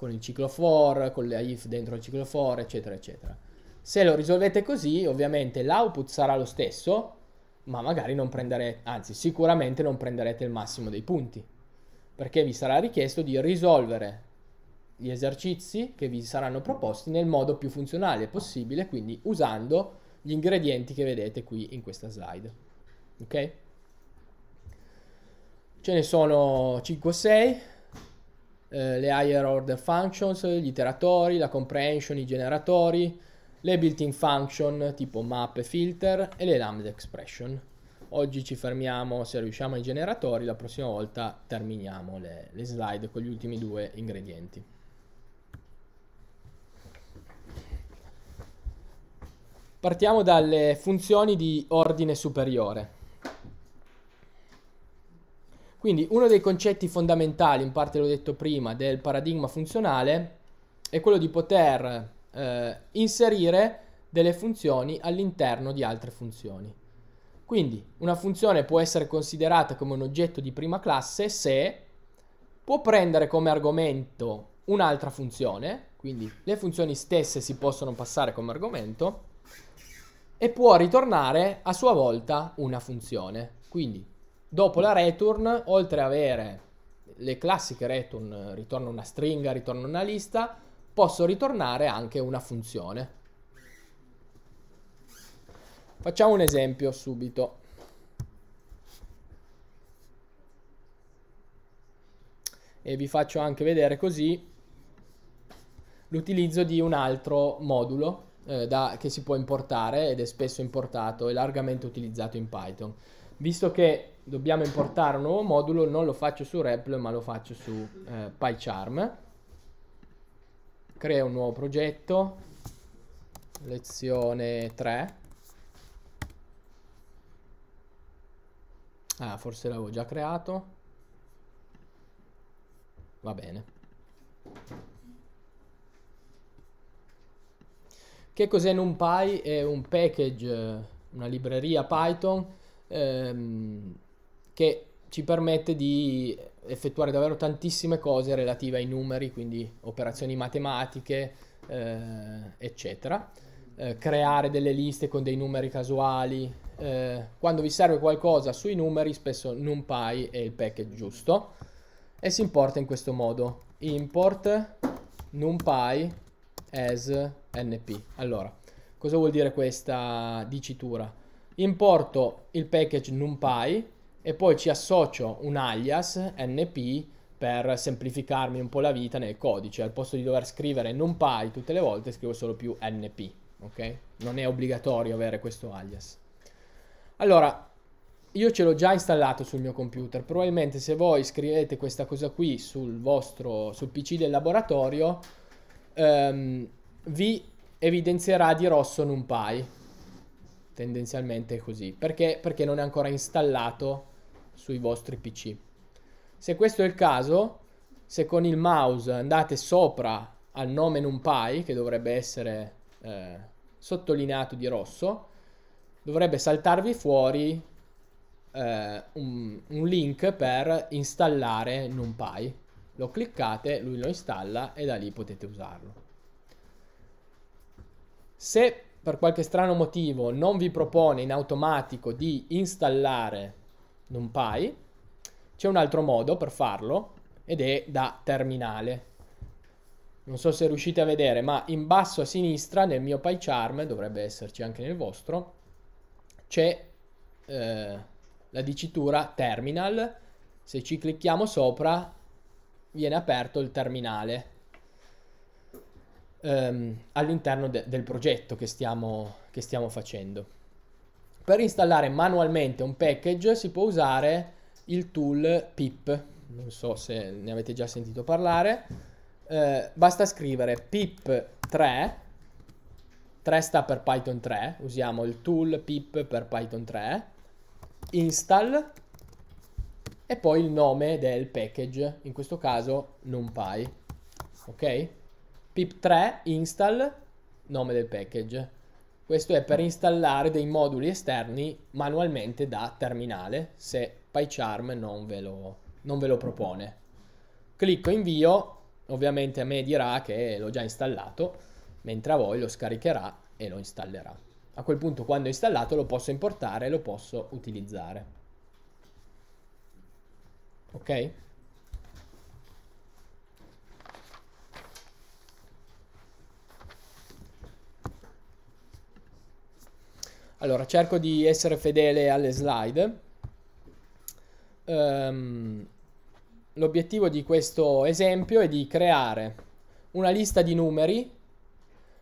con il ciclo for, con le if dentro il ciclo for, eccetera, eccetera. Se lo risolvete così, ovviamente l'output sarà lo stesso, ma magari non prenderete, anzi sicuramente non prenderete il massimo dei punti, perché vi sarà richiesto di risolvere gli esercizi che vi saranno proposti nel modo più funzionale possibile, quindi usando gli ingredienti che vedete qui in questa slide. Ok? Ce ne sono 5 o 6, eh, le higher order functions, gli iteratori, la comprehension, i generatori, le built-in function tipo map e filter e le lambda expression. Oggi ci fermiamo se riusciamo ai generatori, la prossima volta terminiamo le, le slide con gli ultimi due ingredienti. Partiamo dalle funzioni di ordine superiore. Quindi uno dei concetti fondamentali, in parte l'ho detto prima, del paradigma funzionale è quello di poter eh, inserire delle funzioni all'interno di altre funzioni. Quindi una funzione può essere considerata come un oggetto di prima classe se può prendere come argomento un'altra funzione, quindi le funzioni stesse si possono passare come argomento, e può ritornare a sua volta una funzione. Quindi Dopo la return, oltre ad avere le classiche return, ritorno una stringa, ritorno una lista, posso ritornare anche una funzione. Facciamo un esempio subito. E vi faccio anche vedere così l'utilizzo di un altro modulo eh, da, che si può importare ed è spesso importato e largamente utilizzato in Python. Visto che dobbiamo importare un nuovo modulo, non lo faccio su REPL ma lo faccio su eh, PyCharm. Creo un nuovo progetto, lezione 3. Ah, forse l'avevo già creato. Va bene. Che cos'è NumPy? È un package, una libreria Python ehm, che ci permette di effettuare davvero tantissime cose relative ai numeri, quindi operazioni matematiche, eh, eccetera. Eh, creare delle liste con dei numeri casuali. Eh, quando vi serve qualcosa sui numeri, spesso NumPy è il package giusto e si importa in questo modo: import NumPy as np. Allora, cosa vuol dire questa dicitura? Importo il package NumPy e poi ci associo un alias np per semplificarmi un po' la vita nel codice. Al posto di dover scrivere numpy tutte le volte, scrivo solo più np, ok? Non è obbligatorio avere questo alias. Allora, io ce l'ho già installato sul mio computer. Probabilmente se voi scrivete questa cosa qui sul vostro sul PC del laboratorio ehm, vi evidenzierà di rosso NumPy. Tendenzialmente così, perché perché non è ancora installato sui vostri PC. Se questo è il caso, se con il mouse andate sopra al nome NumPy, che dovrebbe essere eh, sottolineato di rosso, dovrebbe saltarvi fuori eh, un, un link per installare NumPy. Lo cliccate, lui lo installa e da lì potete usarlo. Se per qualche strano motivo non vi propone in automatico di installare NumPy. C'è un altro modo per farlo ed è da terminale. Non so se riuscite a vedere, ma in basso a sinistra nel mio PyCharm, dovrebbe esserci anche nel vostro, c'è eh, la dicitura terminal. Se ci clicchiamo sopra viene aperto il terminale ehm, all'interno de del progetto che stiamo, che stiamo facendo. Per installare manualmente un package si può usare il tool pip, non so se ne avete già sentito parlare, eh, basta scrivere pip 3, 3 sta per Python 3, usiamo il tool pip per Python 3, install e poi il nome del package, in questo caso numpy, ok? pip3 install nome del package questo è per installare dei moduli esterni manualmente da terminale, se PyCharm non ve lo, non ve lo propone. Clicco invio, ovviamente a me dirà che l'ho già installato, mentre a voi lo scaricherà e lo installerà. A quel punto quando è installato lo posso importare e lo posso utilizzare. Ok? Allora, cerco di essere fedele alle slide. Um, l'obiettivo di questo esempio è di creare una lista di numeri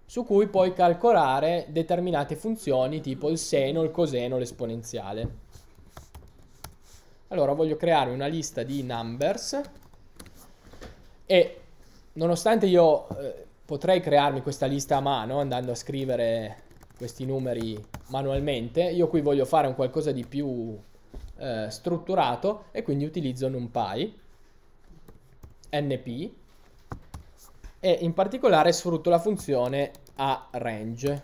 su cui puoi calcolare determinate funzioni tipo il seno, il coseno, l'esponenziale. Allora voglio creare una lista di numbers e nonostante io eh, potrei crearmi questa lista a mano andando a scrivere questi numeri manualmente. Io qui voglio fare un qualcosa di più eh, strutturato e quindi utilizzo NumPy, NP e in particolare sfrutto la funzione aRange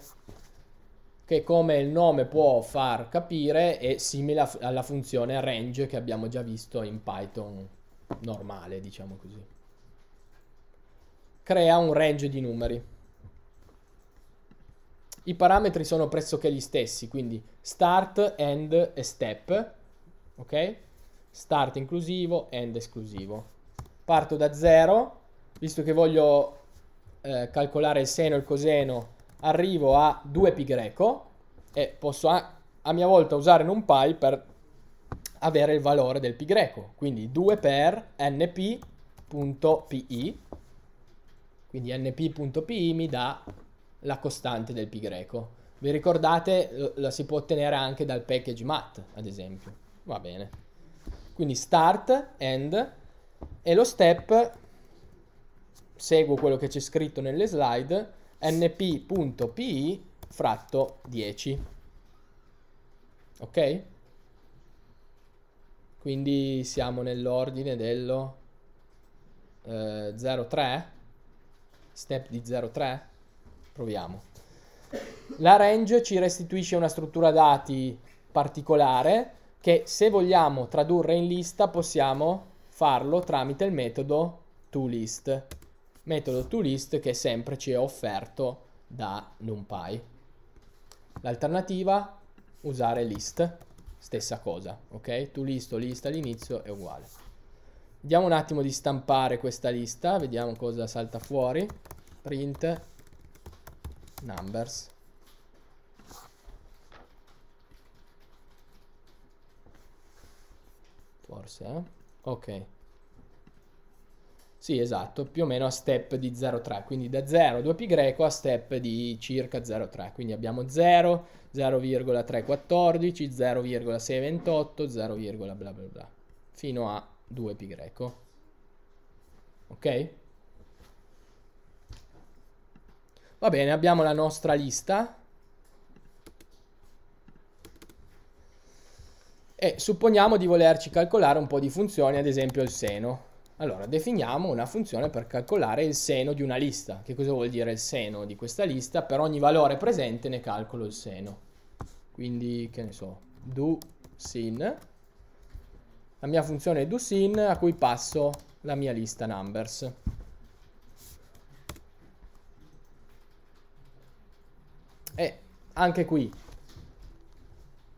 che come il nome può far capire è simile alla funzione range che abbiamo già visto in Python normale, diciamo così. Crea un range di numeri. I parametri sono pressoché gli stessi, quindi start, end e step, ok? Start inclusivo, end esclusivo. Parto da 0, visto che voglio eh, calcolare il seno e il coseno, arrivo a 2π greco e posso a, a mia volta usare NumPy per avere il valore del π greco, quindi 2 per np.pi, quindi np.pi mi dà la costante del pi greco. Vi ricordate, la si può ottenere anche dal package mat, ad esempio. Va bene. Quindi start, end, e lo step, seguo quello che c'è scritto nelle slide, np.pi fratto 10. Ok? Quindi siamo nell'ordine dello eh, 0,3, step di 0,3. Proviamo. La range ci restituisce una struttura dati particolare che se vogliamo tradurre in lista possiamo farlo tramite il metodo toList. Metodo toList che sempre ci è offerto da NumPy. L'alternativa usare list, stessa cosa, ok? toList o list all'inizio è uguale. Vediamo un attimo di stampare questa lista, vediamo cosa salta fuori. Print numbers forse eh? ok sì esatto più o meno a step di 0,3 quindi da 0 2 pi greco a step di circa 0,3 quindi abbiamo 0 0,314 0,628 0, bla bla bla fino a 2 pi greco ok? Va bene, abbiamo la nostra lista. E supponiamo di volerci calcolare un po' di funzioni, ad esempio il seno. Allora, definiamo una funzione per calcolare il seno di una lista. Che cosa vuol dire il seno di questa lista? Per ogni valore presente ne calcolo il seno. Quindi, che ne so, do sin. La mia funzione è do sin a cui passo la mia lista numbers. E anche qui,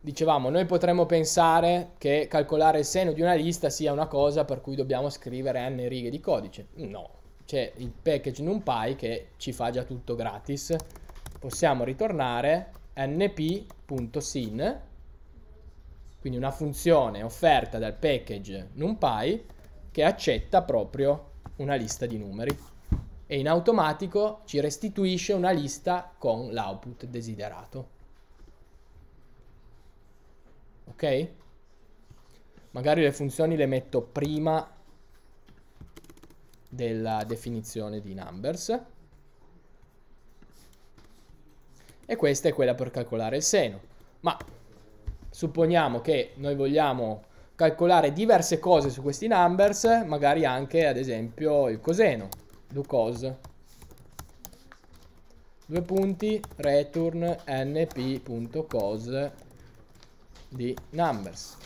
dicevamo, noi potremmo pensare che calcolare il seno di una lista sia una cosa per cui dobbiamo scrivere n righe di codice. No, c'è il package NumPy che ci fa già tutto gratis. Possiamo ritornare np.sin, quindi una funzione offerta dal package NumPy che accetta proprio una lista di numeri e in automatico ci restituisce una lista con l'output desiderato. Ok? Magari le funzioni le metto prima della definizione di numbers. E questa è quella per calcolare il seno. Ma supponiamo che noi vogliamo calcolare diverse cose su questi numbers, magari anche ad esempio il coseno do cos Due punti, return np.cos di numbers.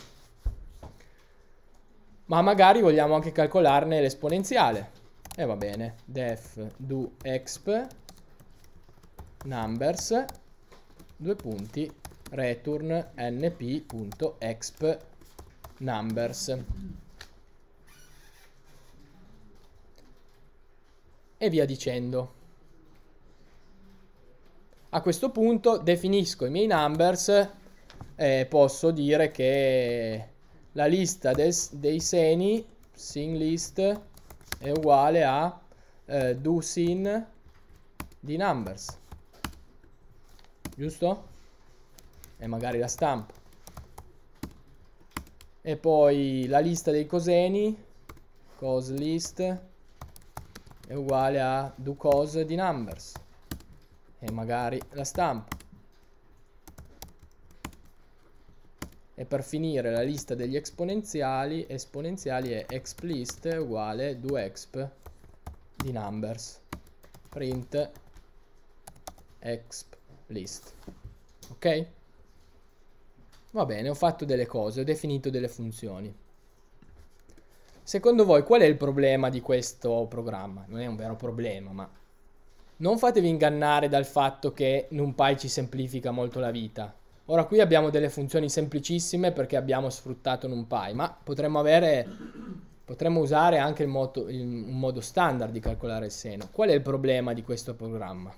Ma magari vogliamo anche calcolarne l'esponenziale. E eh, va bene, def do exp numbers, due punti, return np.exp numbers. e via dicendo. A questo punto definisco i miei numbers e posso dire che la lista des, dei seni sin list è uguale a eh, do sin di numbers giusto? e magari la stampo e poi la lista dei coseni cos list è uguale a do cos di numbers e magari la stampa e per finire la lista degli esponenziali esponenziali è explist uguale do exp di numbers print exp list ok va bene ho fatto delle cose ho definito delle funzioni Secondo voi qual è il problema di questo programma? Non è un vero problema, ma non fatevi ingannare dal fatto che NumPy ci semplifica molto la vita. Ora qui abbiamo delle funzioni semplicissime perché abbiamo sfruttato NumPy, ma potremmo, avere, potremmo usare anche il modo, il, un modo standard di calcolare il seno. Qual è il problema di questo programma?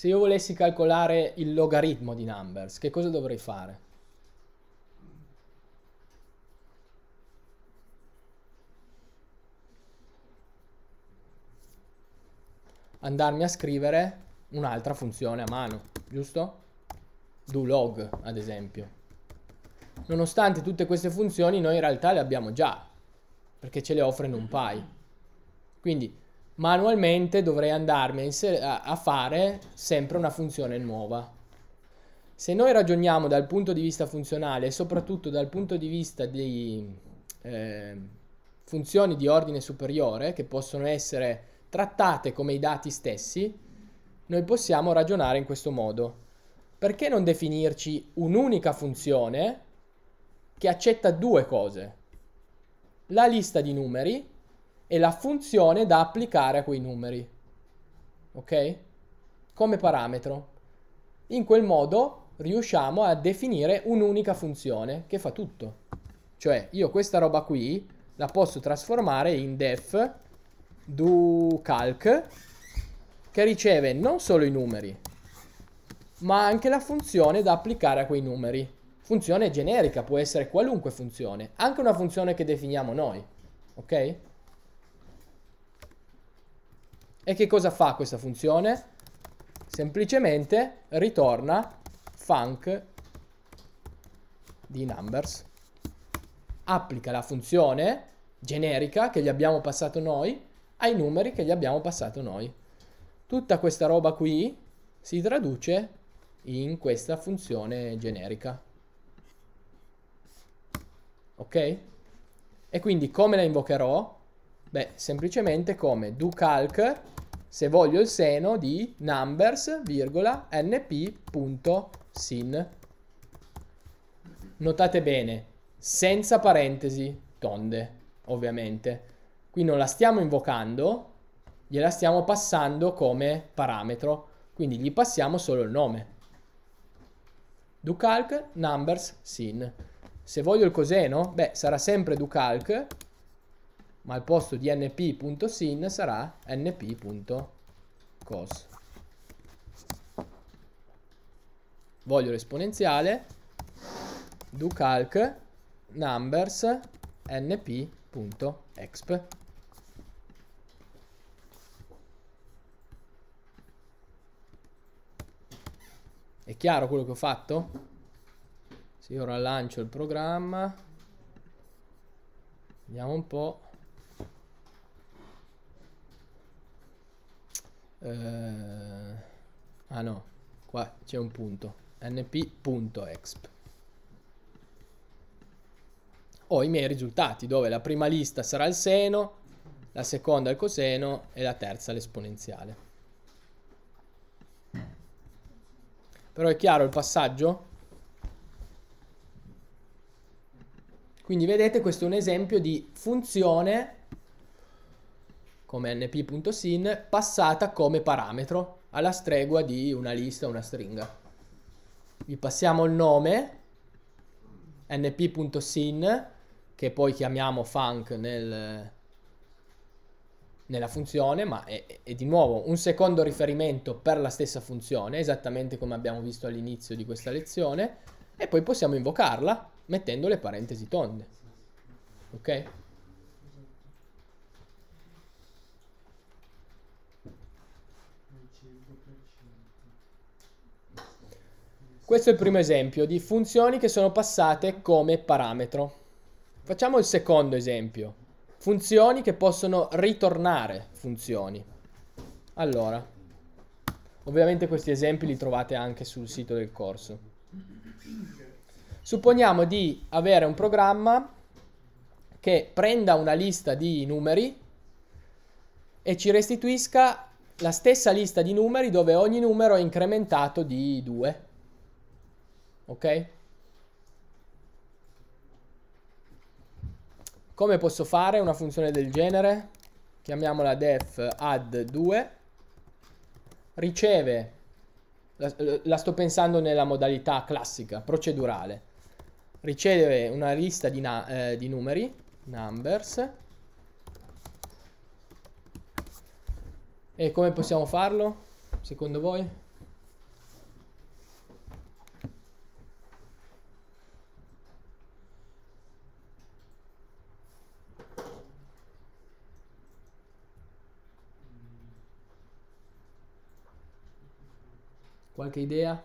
Se io volessi calcolare il logaritmo di numbers, che cosa dovrei fare? Andarmi a scrivere un'altra funzione a mano, giusto? Do log, ad esempio. Nonostante tutte queste funzioni, noi in realtà le abbiamo già, perché ce le offre NumPy. Quindi manualmente dovrei andarmi a, a fare sempre una funzione nuova. Se noi ragioniamo dal punto di vista funzionale e soprattutto dal punto di vista di eh, funzioni di ordine superiore che possono essere trattate come i dati stessi, noi possiamo ragionare in questo modo. Perché non definirci un'unica funzione che accetta due cose? La lista di numeri e la funzione da applicare a quei numeri. Ok? Come parametro. In quel modo riusciamo a definire un'unica funzione che fa tutto. Cioè io questa roba qui la posso trasformare in def do calc che riceve non solo i numeri ma anche la funzione da applicare a quei numeri. Funzione generica, può essere qualunque funzione, anche una funzione che definiamo noi. Ok? E che cosa fa questa funzione? Semplicemente ritorna func di numbers. Applica la funzione generica che gli abbiamo passato noi ai numeri che gli abbiamo passato noi. Tutta questa roba qui si traduce in questa funzione generica. Ok? E quindi come la invocherò? Beh, semplicemente come doCalc se voglio il seno di numbers, virgola, np.sin. Notate bene, senza parentesi, tonde, ovviamente. Qui non la stiamo invocando, gliela stiamo passando come parametro, quindi gli passiamo solo il nome. Ducalc numbers sin. Se voglio il coseno, beh, sarà sempre ducalc ma al posto di np.sin sarà np.cos. Voglio l'esponenziale, do calc numbers, np.exp. È chiaro quello che ho fatto? Se io ora lancio il programma, vediamo un po'. Ah no, qua c'è un punto. np.exp. Ho oh, i miei risultati, dove la prima lista sarà il seno, la seconda il coseno e la terza l'esponenziale. Però è chiaro il passaggio? Quindi vedete questo è un esempio di funzione come np.sin passata come parametro alla stregua di una lista, una stringa. Gli passiamo il nome np.sin che poi chiamiamo func nel, nella funzione, ma è, è, di nuovo un secondo riferimento per la stessa funzione, esattamente come abbiamo visto all'inizio di questa lezione, e poi possiamo invocarla mettendo le parentesi tonde. Ok? Questo è il primo esempio di funzioni che sono passate come parametro. Facciamo il secondo esempio. Funzioni che possono ritornare funzioni. Allora, ovviamente questi esempi li trovate anche sul sito del corso. Supponiamo di avere un programma che prenda una lista di numeri e ci restituisca la stessa lista di numeri dove ogni numero è incrementato di 2 ok? Come posso fare una funzione del genere? Chiamiamola def add 2 riceve la, la sto pensando nella modalità classica, procedurale. Riceve una lista di, eh, di numeri, numbers, E come possiamo farlo, secondo voi? Qualche idea?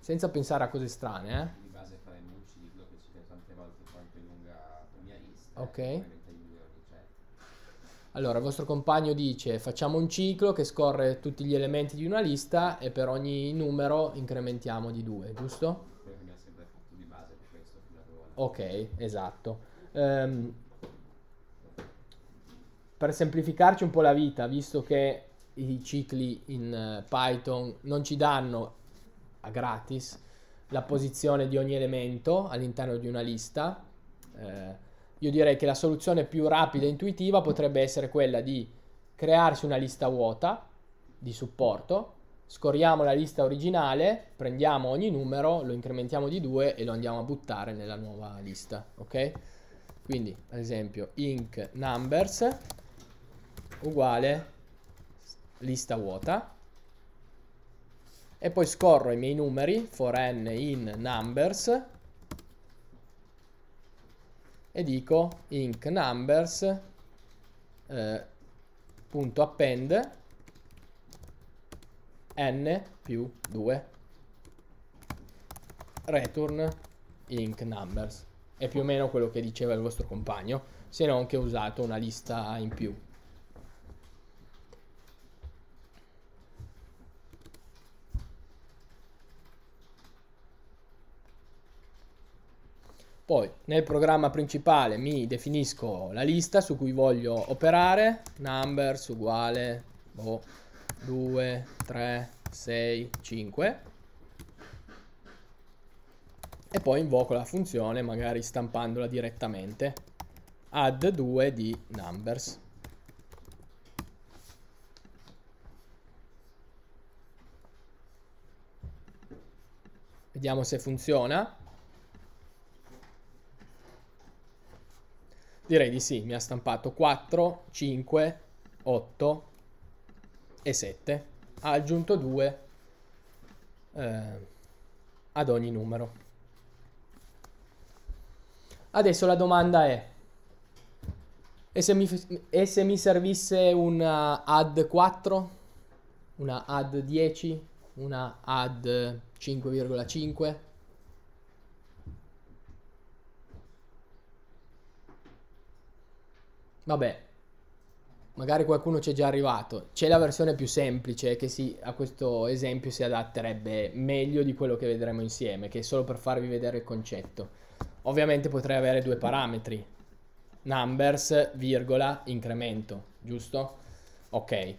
Senza pensare a cose strane, eh? Di base fare un ciclo che ci sia tante volte quanto è lunga la mia lista. Eh, ok. Cioè. Allora, il vostro compagno dice facciamo un ciclo che scorre tutti gli elementi di una lista e per ogni numero incrementiamo di due, giusto? Ok, esatto. Um, per semplificarci un po' la vita, visto che i cicli in eh, Python non ci danno a gratis la posizione di ogni elemento all'interno di una lista. Eh, io direi che la soluzione più rapida e intuitiva potrebbe essere quella di crearsi una lista vuota di supporto, scorriamo la lista originale, prendiamo ogni numero, lo incrementiamo di 2 e lo andiamo a buttare nella nuova lista, ok? Quindi, ad esempio, ink numbers uguale lista vuota e poi scorro i miei numeri for n in numbers e dico inc numbers eh, punto append n più 2 return inc numbers è più o meno quello che diceva il vostro compagno se non che ho usato una lista in più Poi nel programma principale mi definisco la lista su cui voglio operare, numbers uguale boh, 2, 3, 6, 5 e poi invoco la funzione magari stampandola direttamente add 2 di numbers. Vediamo se funziona. Direi di sì, mi ha stampato 4, 5, 8 e 7. Ha aggiunto 2 eh, ad ogni numero. Adesso la domanda è, e se mi, e se mi servisse una add 4, una add 10, una add 5,5? Vabbè, magari qualcuno c'è già arrivato. C'è la versione più semplice che si, a questo esempio si adatterebbe meglio di quello che vedremo insieme, che è solo per farvi vedere il concetto. Ovviamente potrei avere due parametri, numbers, virgola, incremento, giusto? Ok.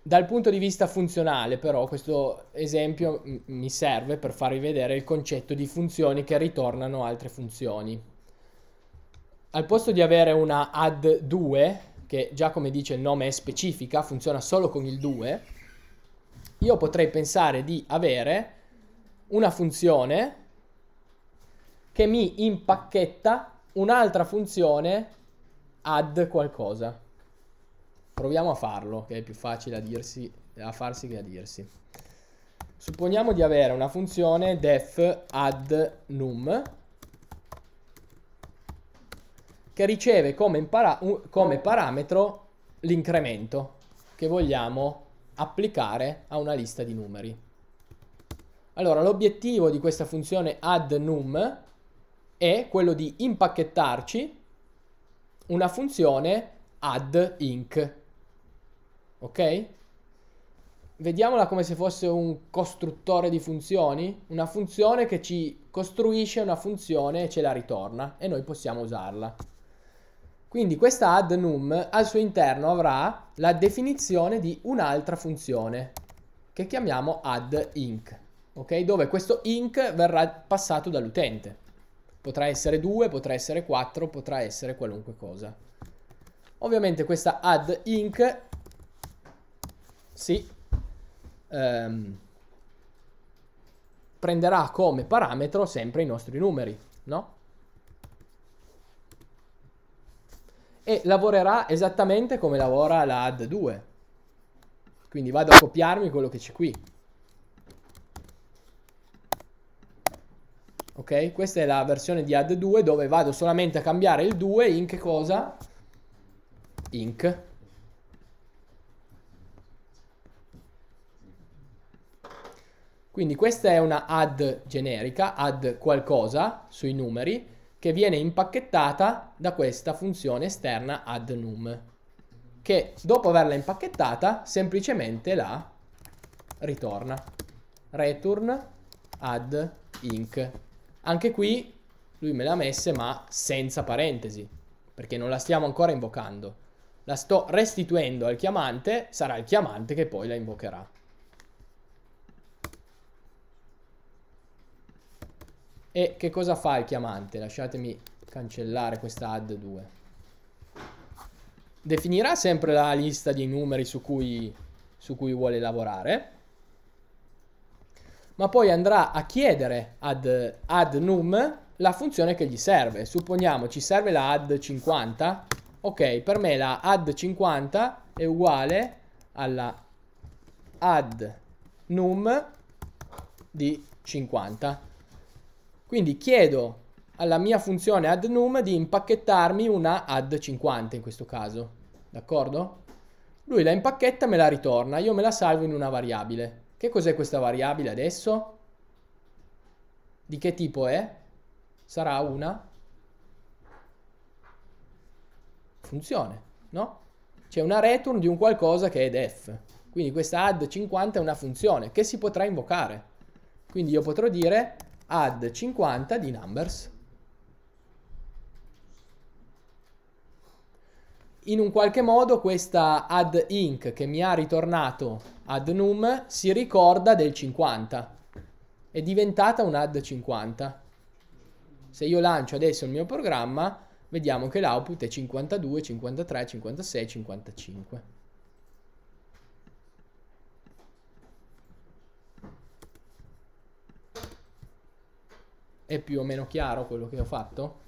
Dal punto di vista funzionale però questo esempio mi serve per farvi vedere il concetto di funzioni che ritornano altre funzioni al posto di avere una add 2, che già come dice il nome è specifica, funziona solo con il 2, io potrei pensare di avere una funzione che mi impacchetta un'altra funzione add qualcosa. Proviamo a farlo, che è più facile a, dirsi, a farsi che a dirsi. Supponiamo di avere una funzione def add num che riceve come, come parametro l'incremento che vogliamo applicare a una lista di numeri. Allora, l'obiettivo di questa funzione addNum è quello di impacchettarci una funzione addInc. Ok? Vediamola come se fosse un costruttore di funzioni, una funzione che ci costruisce una funzione e ce la ritorna e noi possiamo usarla. Quindi questa add num al suo interno avrà la definizione di un'altra funzione che chiamiamo add inc, ok? Dove questo ink verrà passato dall'utente. Potrà essere 2, potrà essere 4, potrà essere qualunque cosa. Ovviamente questa add inc si ehm, prenderà come parametro sempre i nostri numeri, no? e lavorerà esattamente come lavora la add 2. Quindi vado a copiarmi quello che c'è qui. Ok, questa è la versione di add 2 dove vado solamente a cambiare il 2 in che cosa? ink Quindi questa è una add generica, add qualcosa sui numeri, che viene impacchettata da questa funzione esterna addNum, che dopo averla impacchettata semplicemente la ritorna return add anche qui lui me l'ha messa ma senza parentesi perché non la stiamo ancora invocando la sto restituendo al chiamante sarà il chiamante che poi la invocherà E che cosa fa il chiamante? Lasciatemi cancellare questa add 2. Definirà sempre la lista di numeri su cui, su cui vuole lavorare, ma poi andrà a chiedere ad, ad num la funzione che gli serve. Supponiamo ci serve la add 50. Ok, per me la add 50 è uguale alla add num di 50. Quindi chiedo alla mia funzione addNum di impacchettarmi una add50 in questo caso, d'accordo? Lui la impacchetta, e me la ritorna, io me la salvo in una variabile. Che cos'è questa variabile adesso? Di che tipo è? Sarà una funzione, no? C'è una return di un qualcosa che è def. Quindi questa add50 è una funzione che si potrà invocare. Quindi io potrò dire add 50 di numbers. In un qualche modo questa add inc che mi ha ritornato add num si ricorda del 50. È diventata un add 50. Se io lancio adesso il mio programma, vediamo che l'output è 52, 53, 56, 55. È più o meno chiaro quello che ho fatto?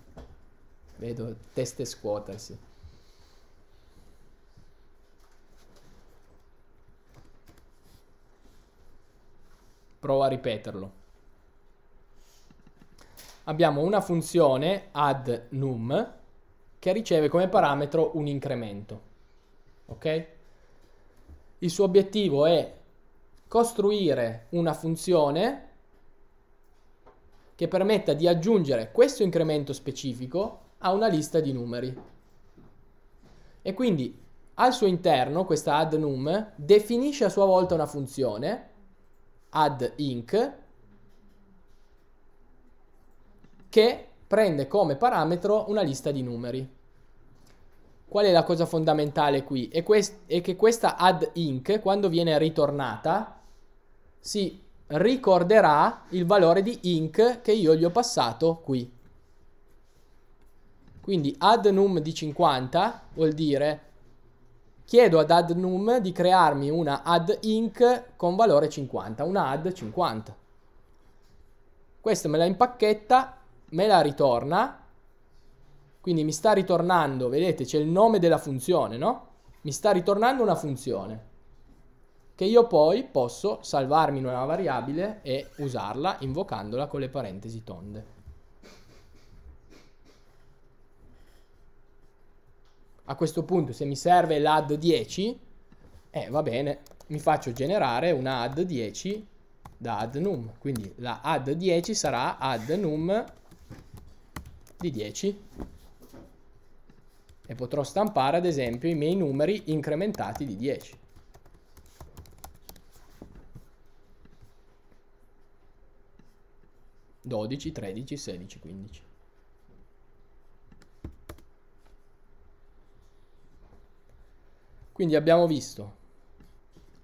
Vedo teste scuotersi. Provo a ripeterlo. Abbiamo una funzione add num che riceve come parametro un incremento. Ok? Il suo obiettivo è costruire una funzione che permetta di aggiungere questo incremento specifico a una lista di numeri. E quindi al suo interno questa addNum definisce a sua volta una funzione addInc che prende come parametro una lista di numeri. Qual è la cosa fondamentale qui? È, quest- è che questa addInc quando viene ritornata si ricorderà il valore di ink che io gli ho passato qui. Quindi add num di 50 vuol dire chiedo ad add num di crearmi una add inc con valore 50, una add 50. Questo me la impacchetta, me la ritorna, quindi mi sta ritornando, vedete c'è il nome della funzione, no? Mi sta ritornando una funzione che io poi posso salvarmi in una variabile e usarla invocandola con le parentesi tonde. A questo punto se mi serve l'add 10, eh, va bene, mi faccio generare una add 10 da add num. Quindi la add 10 sarà add num di 10 e potrò stampare ad esempio i miei numeri incrementati di 10. 12, 13, 16, 15. Quindi abbiamo visto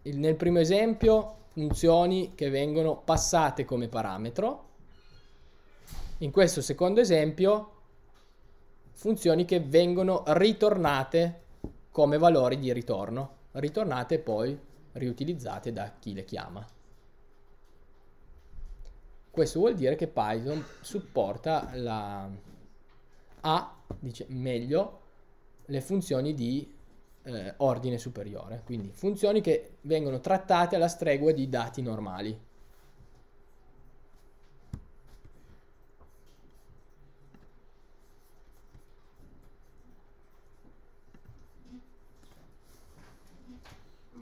il, nel primo esempio funzioni che vengono passate come parametro, in questo secondo esempio funzioni che vengono ritornate come valori di ritorno, ritornate poi riutilizzate da chi le chiama. Questo vuol dire che Python supporta la A, dice meglio, le funzioni di eh, ordine superiore, quindi funzioni che vengono trattate alla stregua di dati normali.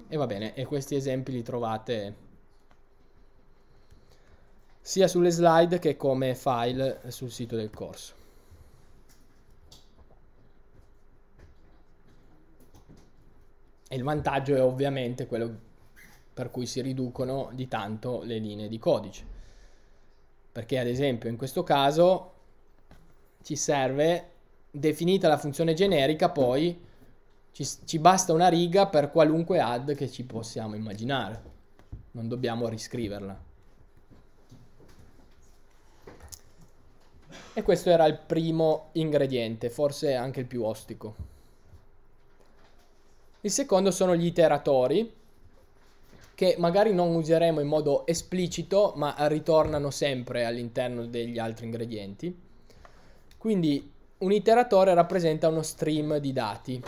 E va bene, e questi esempi li trovate sia sulle slide che come file sul sito del corso. E il vantaggio è ovviamente quello per cui si riducono di tanto le linee di codice. Perché ad esempio in questo caso ci serve, definita la funzione generica, poi ci, ci basta una riga per qualunque add che ci possiamo immaginare. Non dobbiamo riscriverla. E questo era il primo ingrediente, forse anche il più ostico. Il secondo sono gli iteratori, che magari non useremo in modo esplicito, ma ritornano sempre all'interno degli altri ingredienti. Quindi un iteratore rappresenta uno stream di dati.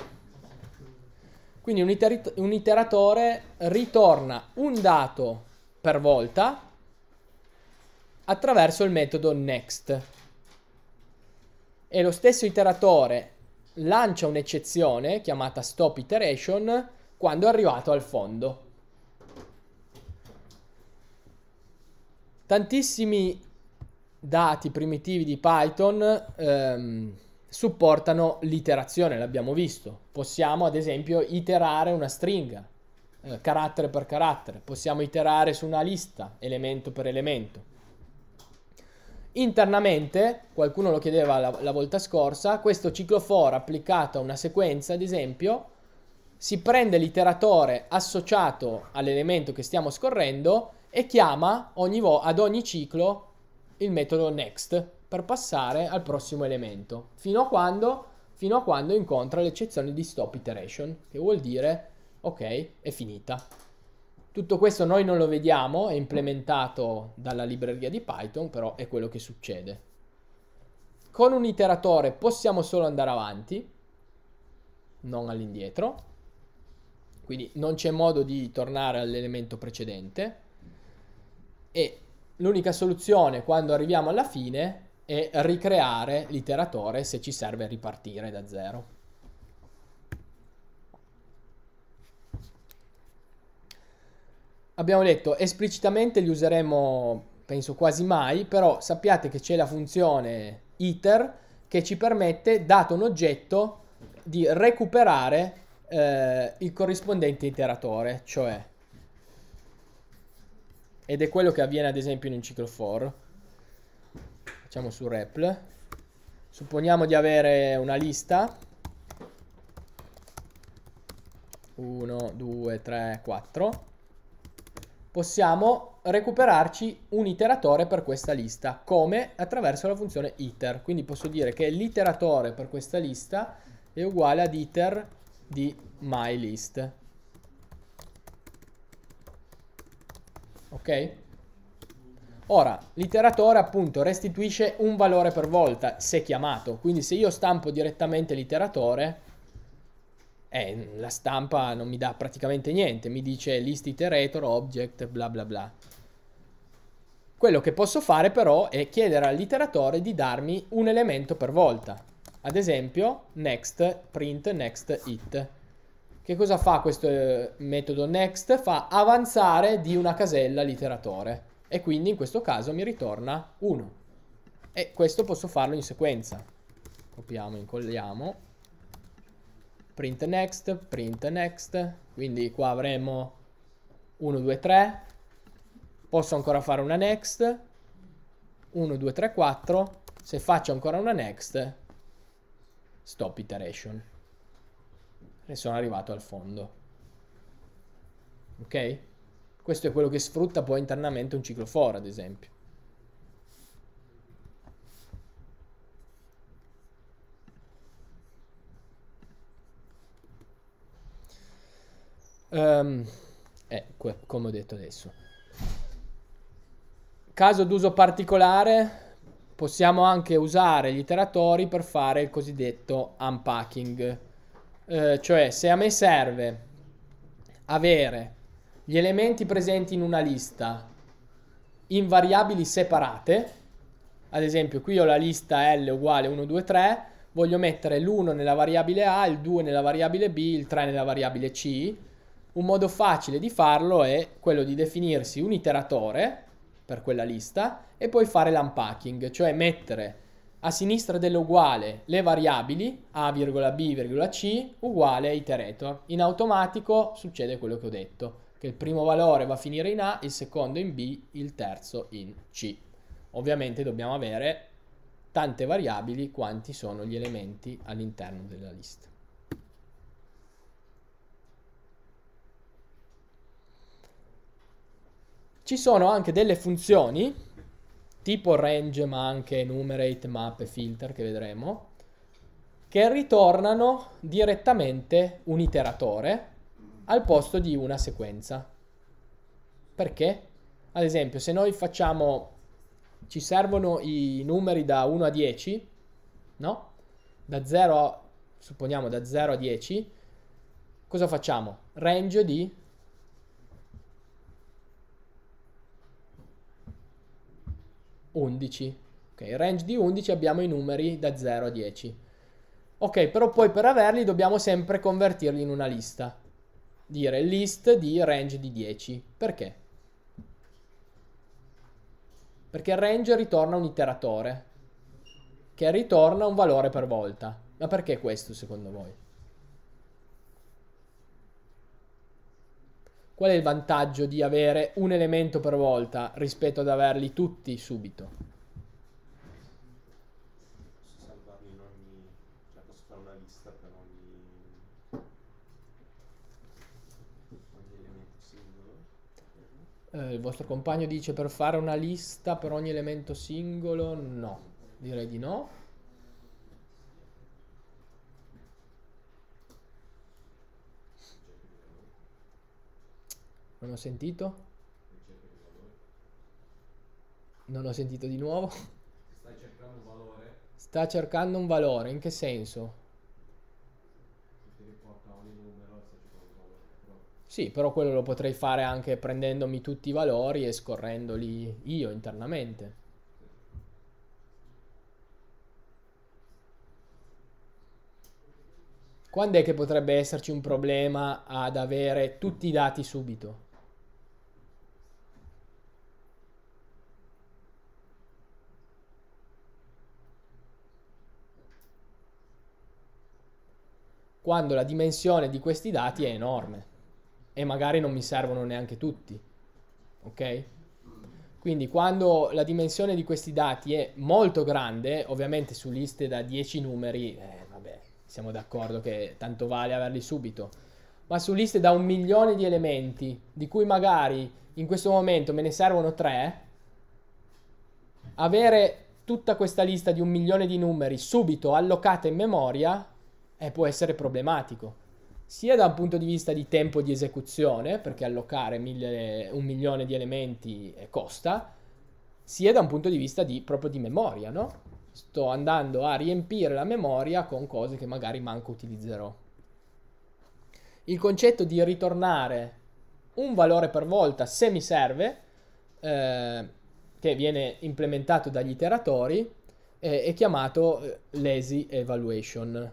Quindi un, iter un iteratore ritorna un dato per volta attraverso il metodo next e lo stesso iteratore lancia un'eccezione chiamata stop iteration quando è arrivato al fondo. Tantissimi dati primitivi di Python ehm, supportano l'iterazione, l'abbiamo visto. Possiamo ad esempio iterare una stringa, eh, carattere per carattere, possiamo iterare su una lista, elemento per elemento. Internamente, qualcuno lo chiedeva la, la volta scorsa, questo ciclo for applicato a una sequenza, ad esempio, si prende l'iteratore associato all'elemento che stiamo scorrendo e chiama ogni vo- ad ogni ciclo il metodo next per passare al prossimo elemento, fino a quando, fino a quando incontra l'eccezione di stop iteration, che vuol dire ok, è finita. Tutto questo noi non lo vediamo, è implementato dalla libreria di Python, però è quello che succede. Con un iteratore possiamo solo andare avanti, non all'indietro, quindi non c'è modo di tornare all'elemento precedente e l'unica soluzione quando arriviamo alla fine è ricreare l'iteratore se ci serve ripartire da zero. abbiamo detto esplicitamente li useremo penso quasi mai, però sappiate che c'è la funzione iter che ci permette, dato un oggetto, di recuperare eh, il corrispondente iteratore, cioè ed è quello che avviene ad esempio in un ciclo for. Facciamo su REPL. Supponiamo di avere una lista 1, 2, 3, 4 possiamo recuperarci un iteratore per questa lista, come attraverso la funzione iter. Quindi posso dire che l'iteratore per questa lista è uguale ad iter di myList. Ok? Ora, l'iteratore appunto restituisce un valore per volta se chiamato, quindi se io stampo direttamente l'iteratore eh, la stampa non mi dà praticamente niente, mi dice list iterator, object, bla bla bla. Quello che posso fare però è chiedere all'iteratore di darmi un elemento per volta. Ad esempio, next, print, next, it. Che cosa fa questo eh, metodo next? Fa avanzare di una casella l'iteratore e quindi in questo caso mi ritorna 1. E questo posso farlo in sequenza. Copiamo, incolliamo print next, print next, quindi qua avremo 1, 2, 3, posso ancora fare una next, 1, 2, 3, 4, se faccio ancora una next, stop iteration. E sono arrivato al fondo. Ok? Questo è quello che sfrutta poi internamente un ciclo for, ad esempio. Um, eh, come ho detto adesso. Caso d'uso particolare, possiamo anche usare gli iteratori per fare il cosiddetto unpacking. Eh, cioè, se a me serve avere gli elementi presenti in una lista in variabili separate, ad esempio qui ho la lista L uguale 1, 2, 3, voglio mettere l'1 nella variabile A, il 2 nella variabile B, il 3 nella variabile C, un modo facile di farlo è quello di definirsi un iteratore per quella lista e poi fare l'unpacking, cioè mettere a sinistra dell'uguale le variabili a, b, c uguale iterator. In automatico succede quello che ho detto, che il primo valore va a finire in a, il secondo in b, il terzo in c. Ovviamente dobbiamo avere tante variabili quanti sono gli elementi all'interno della lista. Ci sono anche delle funzioni tipo range ma anche numerate, map e filter che vedremo che ritornano direttamente un iteratore al posto di una sequenza. Perché? Ad esempio, se noi facciamo ci servono i numeri da 1 a 10, no? Da 0 supponiamo da 0 a 10, cosa facciamo? Range di 11. Ok, range di 11 abbiamo i numeri da 0 a 10. Ok, però poi per averli dobbiamo sempre convertirli in una lista. Dire list di range di 10. Perché? Perché range ritorna un iteratore che ritorna un valore per volta. Ma perché questo secondo voi? Qual è il vantaggio di avere un elemento per volta rispetto ad averli tutti subito? Cioè, eh, il vostro compagno dice per fare una lista per ogni elemento singolo? No, direi di no. Non ho sentito. Non ho sentito di nuovo. Sta cercando un valore. Sta cercando un valore, in che senso? Sì, però quello lo potrei fare anche prendendomi tutti i valori e scorrendoli io internamente. Quando è che potrebbe esserci un problema ad avere tutti i dati subito? quando la dimensione di questi dati è enorme e magari non mi servono neanche tutti. Ok? Quindi quando la dimensione di questi dati è molto grande, ovviamente su liste da 10 numeri, eh, vabbè, siamo d'accordo che tanto vale averli subito, ma su liste da un milione di elementi, di cui magari in questo momento me ne servono 3, avere tutta questa lista di un milione di numeri subito allocata in memoria eh, può essere problematico, sia da un punto di vista di tempo di esecuzione, perché allocare mille, un milione di elementi eh, costa, sia da un punto di vista di, proprio di memoria, no? Sto andando a riempire la memoria con cose che magari manco utilizzerò. Il concetto di ritornare un valore per volta se mi serve, eh, che viene implementato dagli iteratori, eh, è chiamato eh, lazy evaluation.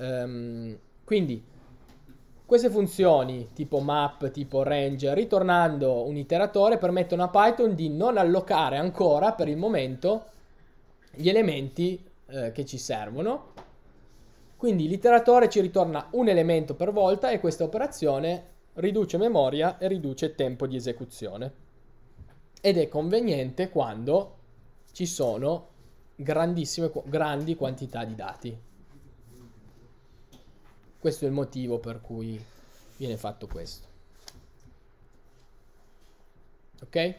Um, quindi queste funzioni tipo map, tipo range, ritornando un iteratore, permettono a Python di non allocare ancora per il momento gli elementi eh, che ci servono. Quindi l'iteratore ci ritorna un elemento per volta e questa operazione riduce memoria e riduce tempo di esecuzione. Ed è conveniente quando ci sono grandi quantità di dati. Questo è il motivo per cui viene fatto questo. Ok?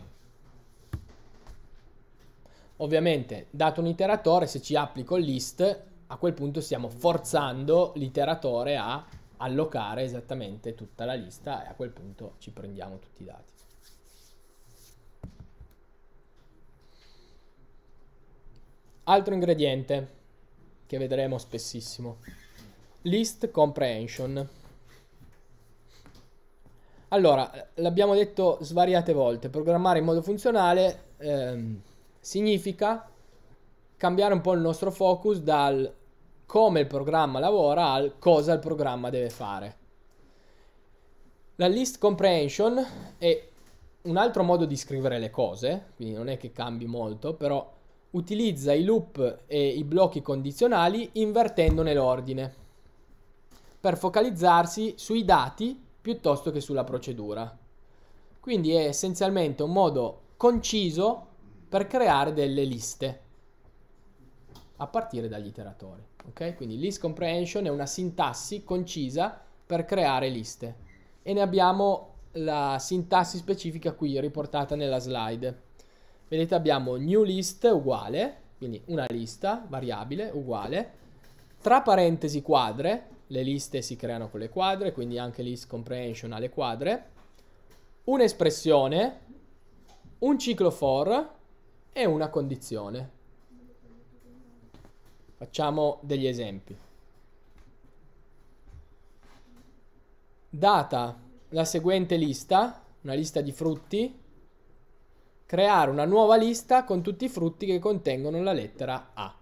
Ovviamente, dato un iteratore, se ci applico il list, a quel punto stiamo forzando l'iteratore a allocare esattamente tutta la lista e a quel punto ci prendiamo tutti i dati. Altro ingrediente che vedremo spessissimo. List comprehension. Allora, l'abbiamo detto svariate volte, programmare in modo funzionale ehm, significa cambiare un po' il nostro focus dal come il programma lavora al cosa il programma deve fare. La list comprehension è un altro modo di scrivere le cose, quindi non è che cambi molto, però utilizza i loop e i blocchi condizionali invertendone l'ordine per focalizzarsi sui dati piuttosto che sulla procedura. Quindi è essenzialmente un modo conciso per creare delle liste a partire dagli iteratori. Okay? Quindi list comprehension è una sintassi concisa per creare liste e ne abbiamo la sintassi specifica qui riportata nella slide. Vedete abbiamo new list uguale, quindi una lista variabile uguale, tra parentesi quadre le liste si creano con le quadre, quindi anche list comprehension ha le quadre, un'espressione, un ciclo for e una condizione. Facciamo degli esempi. Data la seguente lista, una lista di frutti, creare una nuova lista con tutti i frutti che contengono la lettera A.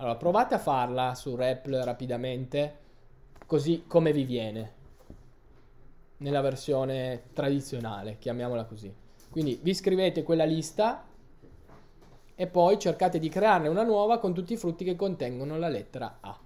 Allora, provate a farla su REPL rapidamente, così come vi viene. Nella versione tradizionale, chiamiamola così. Quindi vi scrivete quella lista e poi cercate di crearne una nuova con tutti i frutti che contengono la lettera A.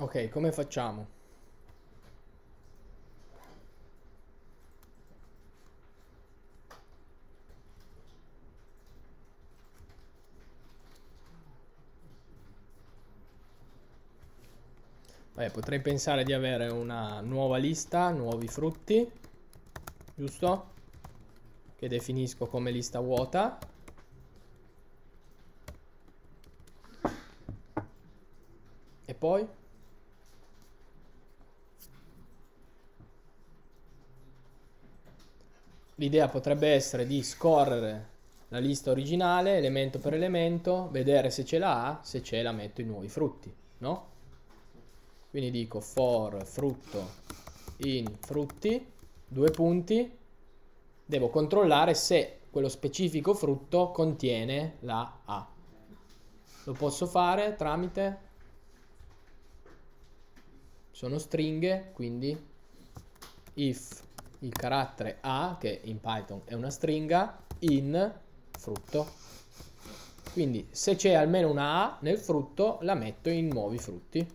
Ok, come facciamo? Vabbè, potrei pensare di avere una nuova lista, nuovi frutti, giusto? Che definisco come lista vuota. l'idea potrebbe essere di scorrere la lista originale, elemento per elemento, vedere se ce l'ha, se ce la metto i nuovi frutti, no? Quindi dico for frutto in frutti, due punti, devo controllare se quello specifico frutto contiene la A. Lo posso fare tramite sono stringhe, quindi if il carattere A, che in Python è una stringa, in frutto. Quindi se c'è almeno una A nel frutto la metto in nuovi frutti.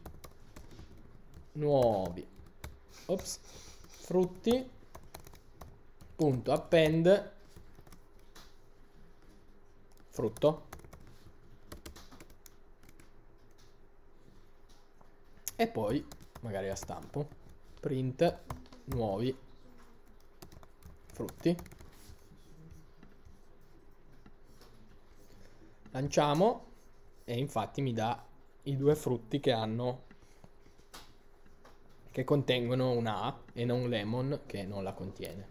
Nuovi. Ops. Frutti. Punto append. Frutto. E poi magari la stampo. Print nuovi frutti. Lanciamo e infatti mi dà i due frutti che hanno che contengono una A e non Lemon che non la contiene.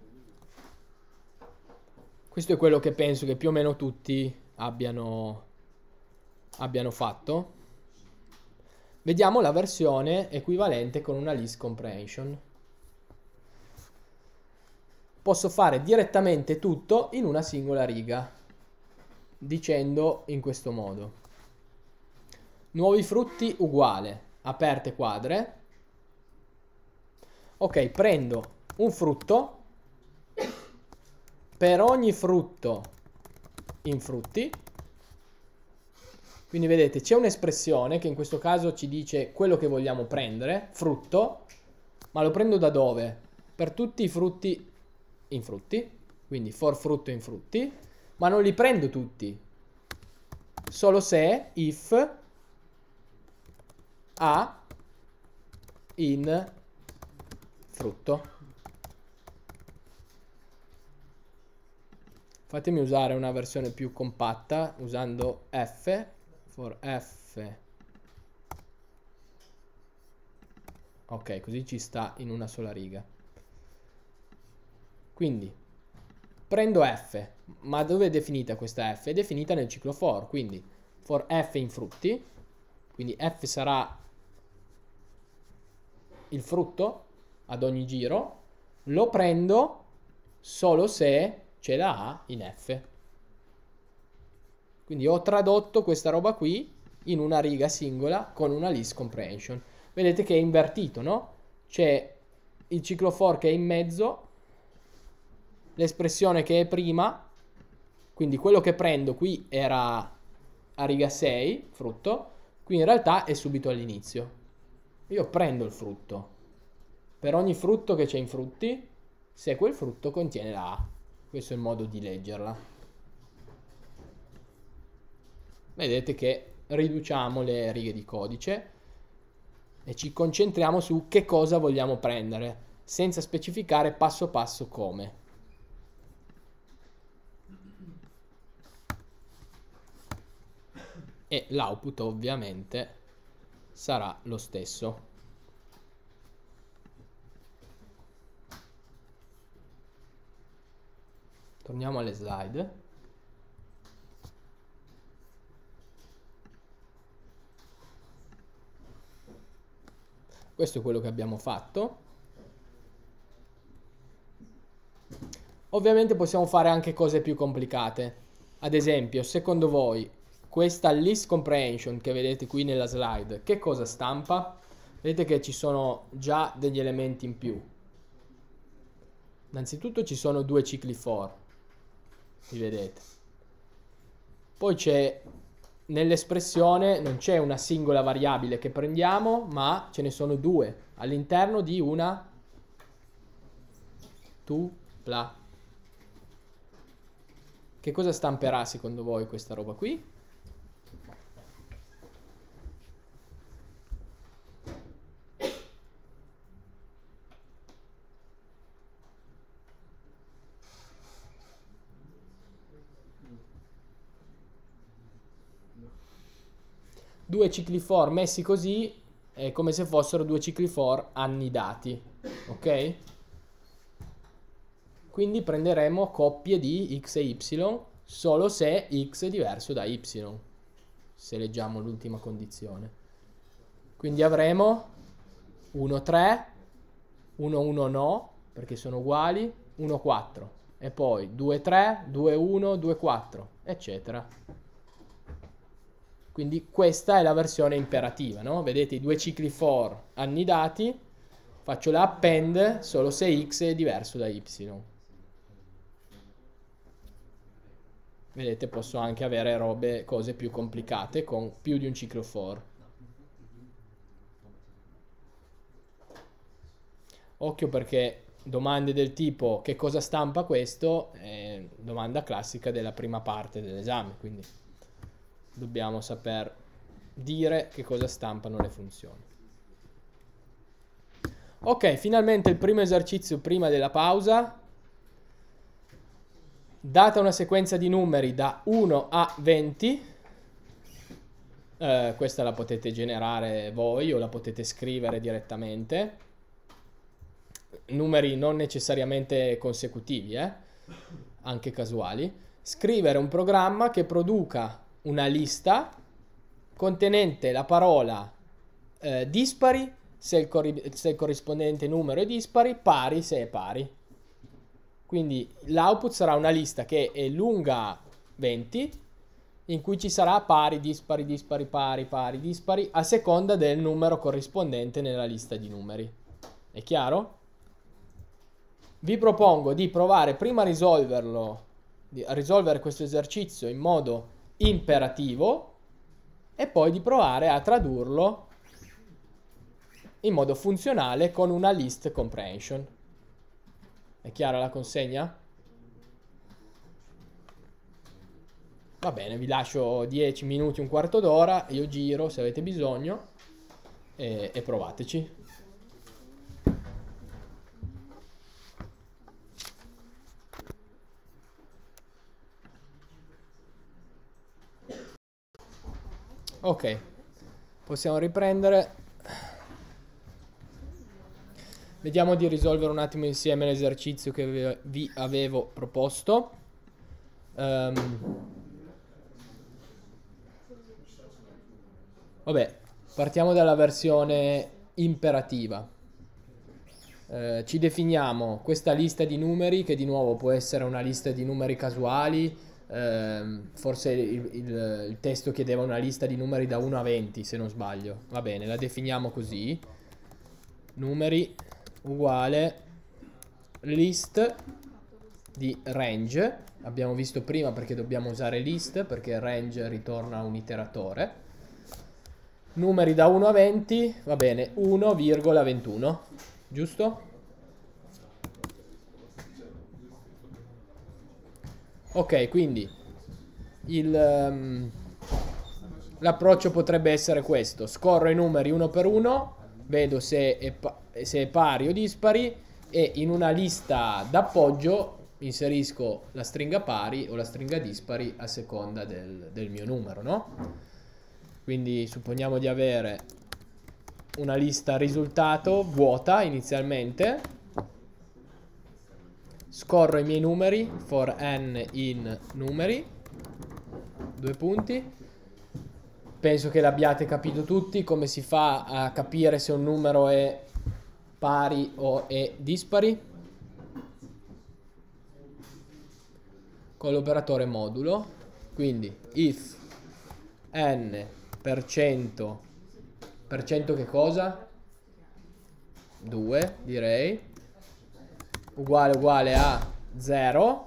Questo è quello che penso che più o meno tutti abbiano, abbiano fatto. Vediamo la versione equivalente con una list comprehension posso fare direttamente tutto in una singola riga, dicendo in questo modo. Nuovi frutti uguale, aperte quadre. Ok, prendo un frutto. Per ogni frutto in frutti. Quindi vedete, c'è un'espressione che in questo caso ci dice quello che vogliamo prendere, frutto, ma lo prendo da dove? Per tutti i frutti in frutti, quindi for frutto in frutti, ma non li prendo tutti, solo se if a in frutto. Fatemi usare una versione più compatta usando f, for f Ok, così ci sta in una sola riga. Quindi prendo f, ma dove è definita questa f? È definita nel ciclo for, quindi for f in frutti, quindi f sarà il frutto ad ogni giro, lo prendo solo se c'è la a in f. Quindi ho tradotto questa roba qui in una riga singola con una list comprehension. Vedete che è invertito, no? C'è il ciclo for che è in mezzo l'espressione che è prima, quindi quello che prendo qui era a riga 6, frutto, qui in realtà è subito all'inizio. Io prendo il frutto. Per ogni frutto che c'è in frutti, se quel frutto contiene la A. Questo è il modo di leggerla. Vedete che riduciamo le righe di codice e ci concentriamo su che cosa vogliamo prendere, senza specificare passo passo come. e l'output ovviamente sarà lo stesso. Torniamo alle slide. Questo è quello che abbiamo fatto. Ovviamente possiamo fare anche cose più complicate. Ad esempio, secondo voi questa list comprehension che vedete qui nella slide, che cosa stampa? Vedete che ci sono già degli elementi in più. Innanzitutto ci sono due cicli for, li vedete. Poi c'è nell'espressione non c'è una singola variabile che prendiamo, ma ce ne sono due all'interno di una tupla. Che cosa stamperà secondo voi questa roba qui? due cicli for messi così è come se fossero due cicli for annidati, ok? Quindi prenderemo coppie di x e y solo se x è diverso da y, se leggiamo l'ultima condizione. Quindi avremo 1, 3, 1, 1 no, perché sono uguali, 1, 4 e poi 2, 3, 2, 1, 2, 4, eccetera. Quindi questa è la versione imperativa, no? Vedete i due cicli for annidati, faccio la append solo se x è diverso da y. Vedete, posso anche avere robe, cose più complicate con più di un ciclo for. Occhio perché domande del tipo che cosa stampa questo è domanda classica della prima parte dell'esame, quindi dobbiamo saper dire che cosa stampano le funzioni. Ok, finalmente il primo esercizio prima della pausa. Data una sequenza di numeri da 1 a 20, eh, questa la potete generare voi o la potete scrivere direttamente. Numeri non necessariamente consecutivi, eh? anche casuali. Scrivere un programma che produca una lista contenente la parola eh, dispari se il, corri- se il corrispondente numero è dispari, pari se è pari. Quindi l'output sarà una lista che è lunga 20 in cui ci sarà pari, dispari, dispari, pari, pari, dispari a seconda del numero corrispondente nella lista di numeri. È chiaro? Vi propongo di provare prima a risolverlo, a risolvere questo esercizio in modo imperativo e poi di provare a tradurlo in modo funzionale con una list comprehension. È chiara la consegna? Va bene, vi lascio 10 minuti, un quarto d'ora, io giro se avete bisogno e, e provateci. Ok, possiamo riprendere. Vediamo di risolvere un attimo insieme l'esercizio che vi avevo proposto. Um, vabbè, partiamo dalla versione imperativa. Uh, ci definiamo questa lista di numeri che di nuovo può essere una lista di numeri casuali Ehm, forse il, il, il testo chiedeva una lista di numeri da 1 a 20, se non sbaglio. Va bene, la definiamo così. Numeri uguale list di range. Abbiamo visto prima perché dobbiamo usare list, perché range ritorna un iteratore. Numeri da 1 a 20, va bene, 1,21, giusto? Ok, quindi ehm, l'approccio um, potrebbe essere questo. Scorro i numeri uno per uno, vedo se è, se è pari o dispari e in una lista d'appoggio inserisco la stringa pari o la stringa dispari a seconda del, del mio numero, no? Quindi supponiamo di avere una lista risultato vuota inizialmente Scorro i miei numeri for n in numeri. Due punti. Penso che l'abbiate capito tutti come si fa a capire se un numero è pari o è dispari. Con l'operatore modulo. Quindi if n per cento per cento che cosa? 2 direi uguale uguale a 0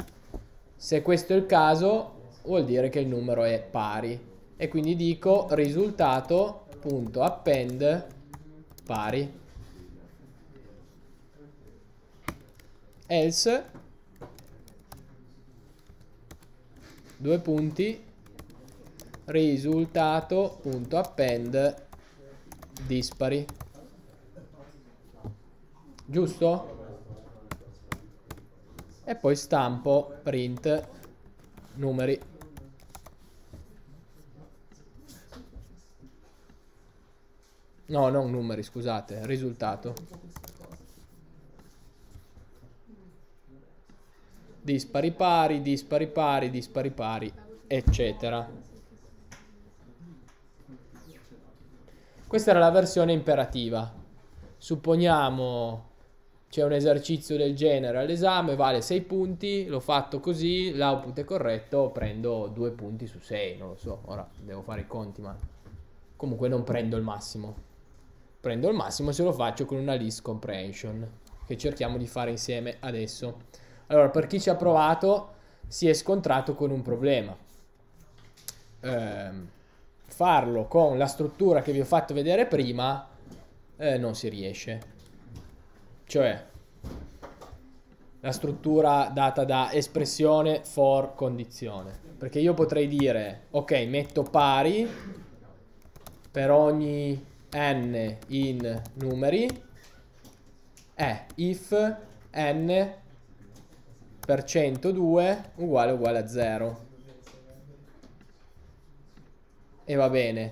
se questo è il caso vuol dire che il numero è pari e quindi dico risultato.append pari else due punti risultato.append dispari giusto? e poi stampo print numeri. No, non numeri, scusate, risultato. Dispari pari, dispari pari, dispari pari, eccetera. Questa era la versione imperativa. Supponiamo c'è un esercizio del genere all'esame, vale 6 punti, l'ho fatto così, l'output è corretto, prendo 2 punti su 6, non lo so, ora devo fare i conti, ma comunque non prendo il massimo. Prendo il massimo se lo faccio con una list comprehension, che cerchiamo di fare insieme adesso. Allora, per chi ci ha provato, si è scontrato con un problema. Ehm, farlo con la struttura che vi ho fatto vedere prima eh, non si riesce cioè la struttura data da espressione for condizione. Perché io potrei dire, ok, metto pari per ogni n in numeri è if n per 102 uguale uguale a 0. E va bene.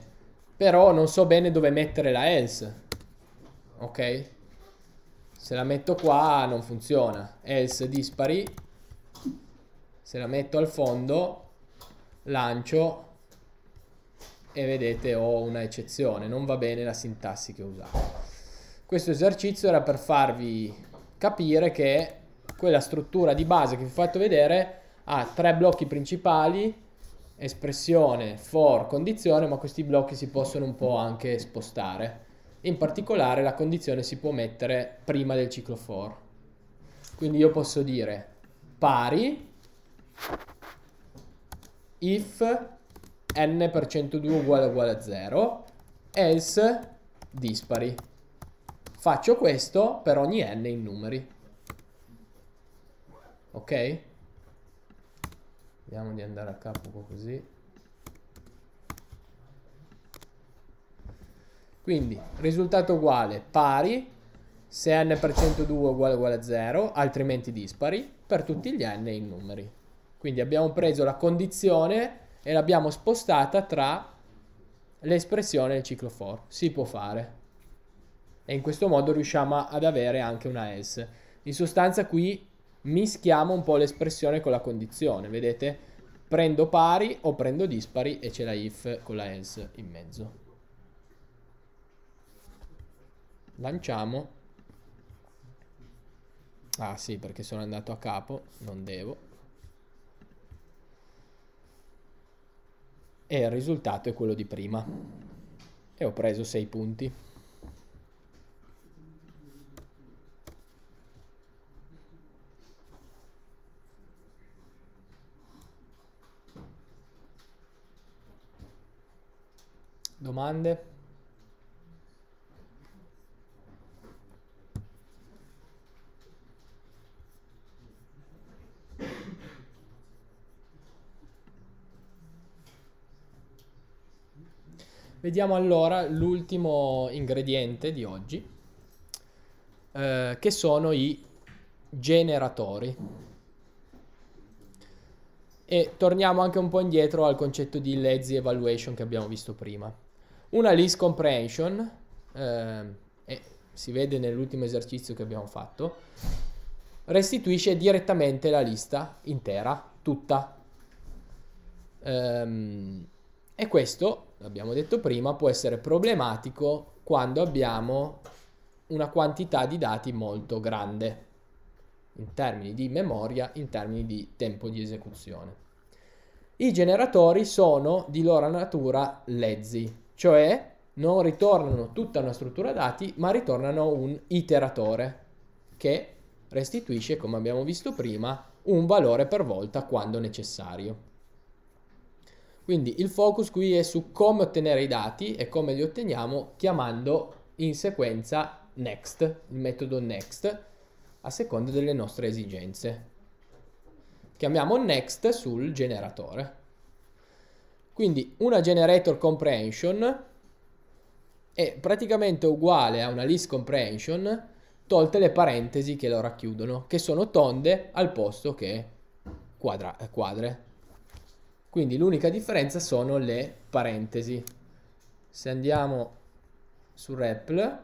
Però non so bene dove mettere la else. Ok? Se la metto qua non funziona. Else dispari. Se la metto al fondo, lancio e vedete ho una eccezione. Non va bene la sintassi che ho usato. Questo esercizio era per farvi capire che quella struttura di base che vi ho fatto vedere ha tre blocchi principali espressione, for, condizione, ma questi blocchi si possono un po' anche spostare. In particolare la condizione si può mettere prima del ciclo for. Quindi io posso dire pari if n per 102 uguale uguale a 0, else dispari. Faccio questo per ogni n in numeri. Ok? Vediamo di andare a capo così. Quindi risultato uguale, pari, se n per 102 uguale uguale a 0, altrimenti dispari, per tutti gli n in numeri. Quindi abbiamo preso la condizione e l'abbiamo spostata tra l'espressione e il ciclo for. Si può fare. E in questo modo riusciamo ad avere anche una else. In sostanza qui mischiamo un po' l'espressione con la condizione, vedete? Prendo pari o prendo dispari e c'è la if con la else in mezzo. lanciamo ah sì perché sono andato a capo non devo e il risultato è quello di prima e ho preso 6 punti domande Vediamo allora l'ultimo ingrediente di oggi, eh, che sono i generatori. E torniamo anche un po' indietro al concetto di lazy evaluation che abbiamo visto prima. Una list comprehension, eh, e si vede nell'ultimo esercizio che abbiamo fatto, restituisce direttamente la lista intera, tutta. Um, e questo l'abbiamo detto prima, può essere problematico quando abbiamo una quantità di dati molto grande in termini di memoria, in termini di tempo di esecuzione. I generatori sono di loro natura lezzi, cioè non ritornano tutta una struttura dati, ma ritornano un iteratore che restituisce, come abbiamo visto prima, un valore per volta quando necessario. Quindi il focus qui è su come ottenere i dati e come li otteniamo chiamando in sequenza next, il metodo next, a seconda delle nostre esigenze. Chiamiamo next sul generatore. Quindi una generator comprehension è praticamente uguale a una list comprehension tolte le parentesi che lo racchiudono, che sono tonde al posto che quadra, quadre. Quindi l'unica differenza sono le parentesi. Se andiamo su REPL,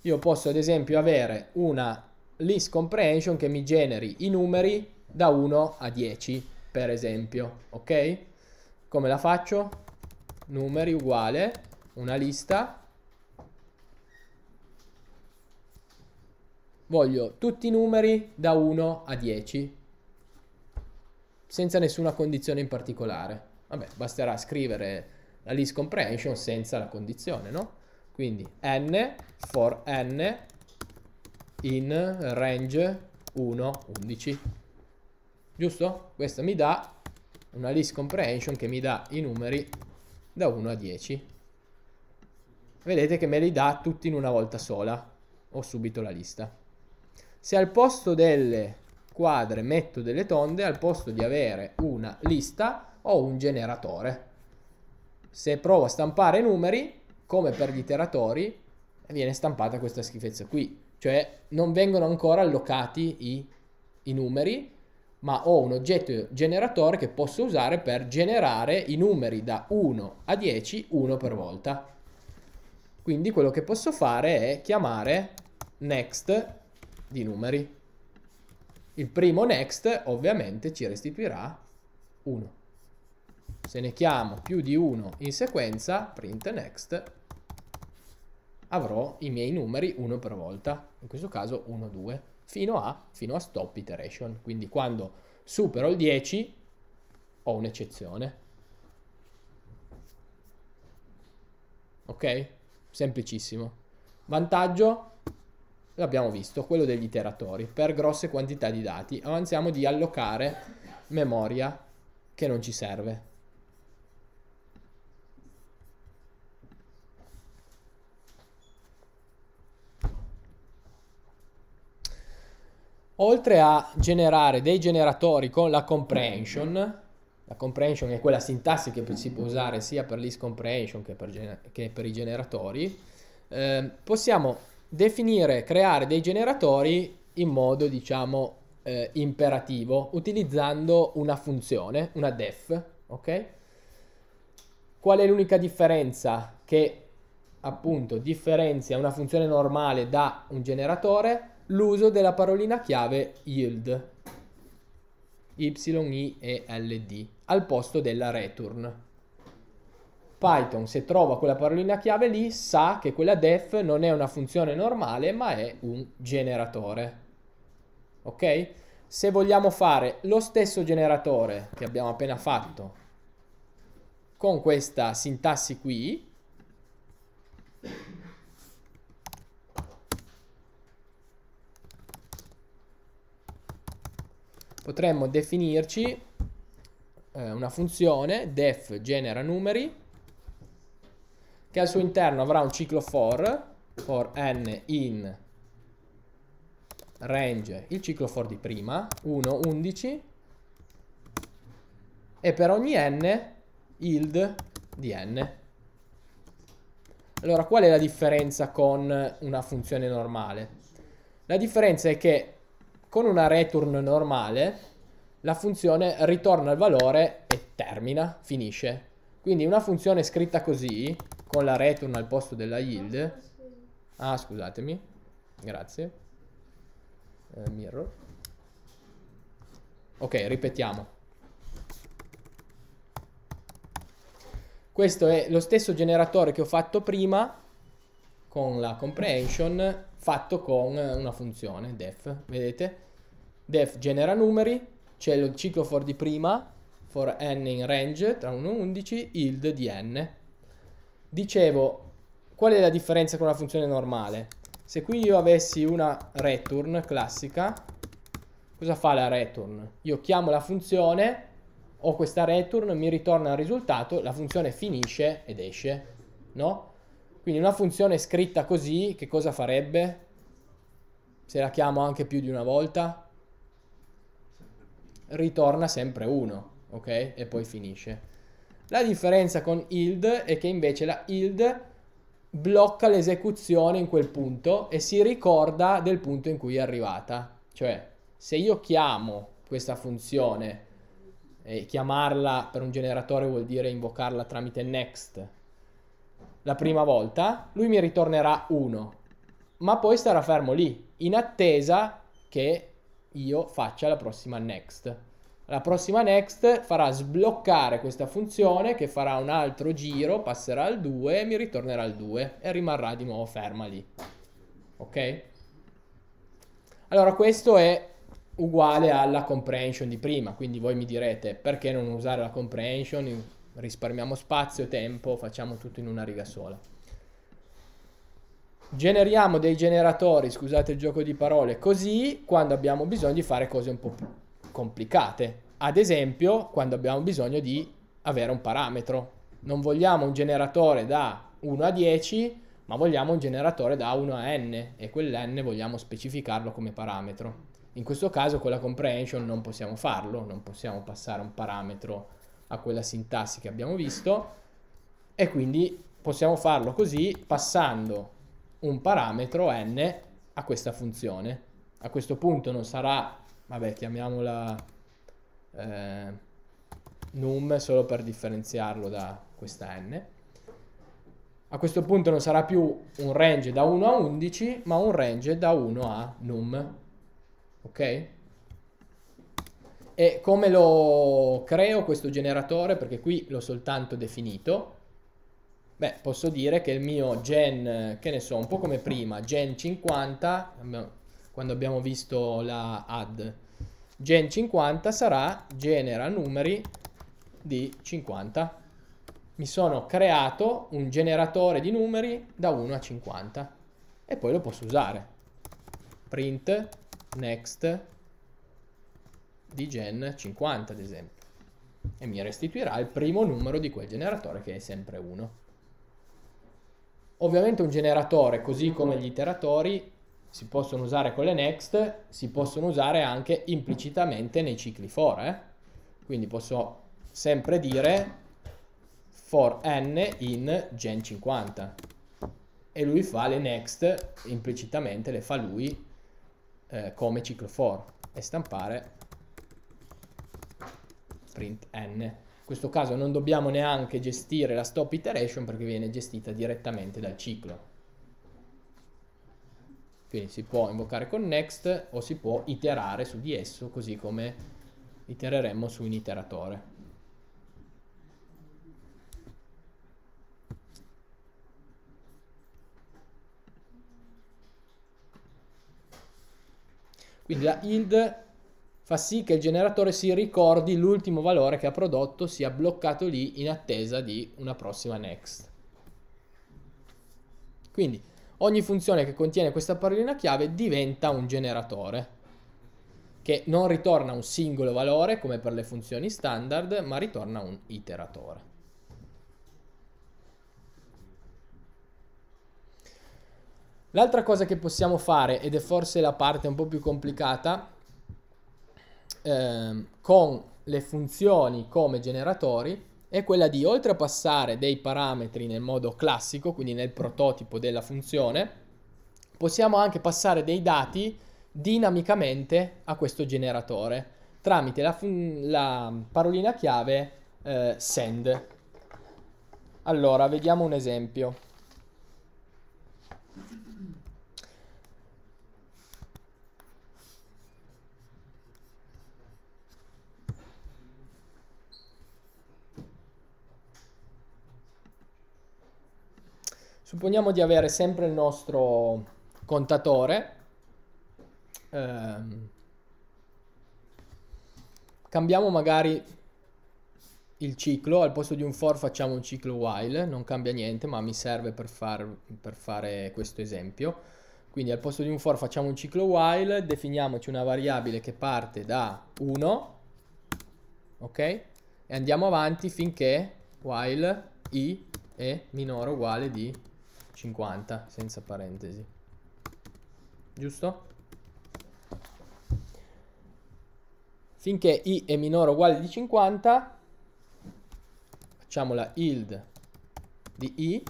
io posso ad esempio avere una list comprehension che mi generi i numeri da 1 a 10, per esempio, ok? Come la faccio? Numeri uguale, una lista voglio tutti i numeri da 1 a 10, senza nessuna condizione in particolare. Vabbè, basterà scrivere la list comprehension senza la condizione, no? Quindi n for n in range 1, 11. Giusto? Questa mi dà una list comprehension che mi dà i numeri da 1 a 10. Vedete che me li dà tutti in una volta sola. Ho subito la lista. Se al posto delle quadre metto delle tonde, al posto di avere una lista ho un generatore. Se provo a stampare numeri, come per gli iteratori, viene stampata questa schifezza qui. Cioè non vengono ancora allocati i, i numeri, ma ho un oggetto generatore che posso usare per generare i numeri da 1 a 10, uno per volta. Quindi quello che posso fare è chiamare next di numeri. Il primo next ovviamente ci restituirà 1. Se ne chiamo più di 1 in sequenza, print next, avrò i miei numeri uno per volta, in questo caso 1, 2, fino a, fino a stop iteration. Quindi quando supero il 10 ho un'eccezione. Ok? Semplicissimo. Vantaggio? l'abbiamo visto, quello degli iteratori. Per grosse quantità di dati avanziamo di allocare memoria che non ci serve. Oltre a generare dei generatori con la comprehension, la comprehension è quella sintassi che si può usare sia per l'iscomprehension che, che per, i generatori, eh, possiamo definire, creare dei generatori in modo, diciamo, eh, imperativo, utilizzando una funzione, una def, ok? Qual è l'unica differenza che appunto differenzia una funzione normale da un generatore? L'uso della parolina chiave yield, y-i-e-l-d, al posto della return. Python se trova quella parolina chiave lì sa che quella def non è una funzione normale ma è un generatore. Ok? Se vogliamo fare lo stesso generatore che abbiamo appena fatto con questa sintassi qui, potremmo definirci eh, una funzione def genera numeri che al suo interno avrà un ciclo for, for n in range, il ciclo for di prima, 1, 11, e per ogni n yield di n. Allora, qual è la differenza con una funzione normale? La differenza è che con una return normale la funzione ritorna il valore e termina, finisce. Quindi una funzione scritta così con la return al posto della yield. Ah, scusatemi. Grazie. Eh, mirror. Ok, ripetiamo. Questo è lo stesso generatore che ho fatto prima con la comprehension fatto con una funzione def, vedete? Def genera numeri, c'è il ciclo for di prima, for n in range tra 1 e 11, yield di n. Dicevo, qual è la differenza con una funzione normale? Se qui io avessi una return classica, cosa fa la return? Io chiamo la funzione, ho questa return, mi ritorna il risultato, la funzione finisce ed esce, no? Quindi una funzione scritta così, che cosa farebbe? Se la chiamo anche più di una volta? Ritorna sempre 1, ok? E poi finisce. La differenza con yield è che invece la yield blocca l'esecuzione in quel punto e si ricorda del punto in cui è arrivata. Cioè, se io chiamo questa funzione e chiamarla per un generatore vuol dire invocarla tramite next la prima volta, lui mi ritornerà 1, ma poi starà fermo lì, in attesa che io faccia la prossima next. La prossima next farà sbloccare questa funzione che farà un altro giro, passerà al 2 e mi ritornerà al 2 e rimarrà di nuovo ferma lì. Ok? Allora questo è uguale alla comprehension di prima, quindi voi mi direte perché non usare la comprehension, risparmiamo spazio, tempo, facciamo tutto in una riga sola. Generiamo dei generatori, scusate il gioco di parole, così quando abbiamo bisogno di fare cose un po' più complicate. Ad esempio, quando abbiamo bisogno di avere un parametro. Non vogliamo un generatore da 1 a 10, ma vogliamo un generatore da 1 a n e quell'n vogliamo specificarlo come parametro. In questo caso con la comprehension non possiamo farlo, non possiamo passare un parametro a quella sintassi che abbiamo visto e quindi possiamo farlo così passando un parametro n a questa funzione. A questo punto non sarà vabbè chiamiamola eh, num solo per differenziarlo da questa n. A questo punto non sarà più un range da 1 a 11, ma un range da 1 a num. Ok? E come lo creo questo generatore? Perché qui l'ho soltanto definito. Beh, posso dire che il mio gen, che ne so, un po' come prima, gen 50, quando abbiamo visto la add. Gen 50 sarà genera numeri di 50. Mi sono creato un generatore di numeri da 1 a 50 e poi lo posso usare. Print next di gen 50 ad esempio e mi restituirà il primo numero di quel generatore che è sempre 1. Ovviamente un generatore, così come gli iteratori, si possono usare con le next, si possono usare anche implicitamente nei cicli for. Eh? Quindi posso sempre dire for n in gen 50 e lui fa le next implicitamente le fa lui eh, come ciclo for e stampare print n in questo caso non dobbiamo neanche gestire la stop iteration perché viene gestita direttamente dal ciclo quindi si può invocare con next o si può iterare su di esso così come itereremmo su un iteratore. Quindi la yield fa sì che il generatore si ricordi l'ultimo valore che ha prodotto sia bloccato lì in attesa di una prossima next. Quindi Ogni funzione che contiene questa parolina chiave diventa un generatore che non ritorna un singolo valore come per le funzioni standard, ma ritorna un iteratore. L'altra cosa che possiamo fare, ed è forse la parte un po' più complicata, ehm, con le funzioni come generatori, è quella di oltre a passare dei parametri nel modo classico, quindi nel prototipo della funzione, possiamo anche passare dei dati dinamicamente a questo generatore tramite la, la parolina chiave eh, send. Allora, vediamo un esempio. Supponiamo di avere sempre il nostro contatore. Ehm, cambiamo magari il ciclo, al posto di un for facciamo un ciclo while, non cambia niente ma mi serve per, far, per fare questo esempio. Quindi al posto di un for facciamo un ciclo while, definiamoci una variabile che parte da 1, ok? E andiamo avanti finché while i è minore o uguale di 50 senza parentesi giusto? finché i è minore o uguale di 50 facciamo la yield di i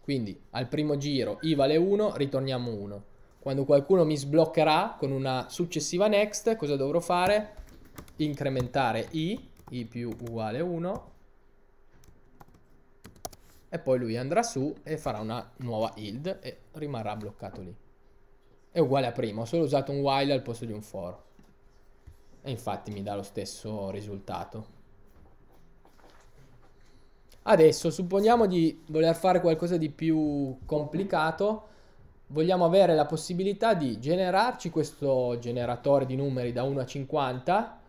quindi al primo giro i vale 1 ritorniamo 1 quando qualcuno mi sbloccherà con una successiva next cosa dovrò fare? incrementare i i più uguale 1 e poi lui andrà su e farà una nuova yield e rimarrà bloccato lì. È uguale a prima, ho solo usato un while al posto di un for. E infatti mi dà lo stesso risultato. Adesso supponiamo di voler fare qualcosa di più complicato, vogliamo avere la possibilità di generarci questo generatore di numeri da 1 a 50,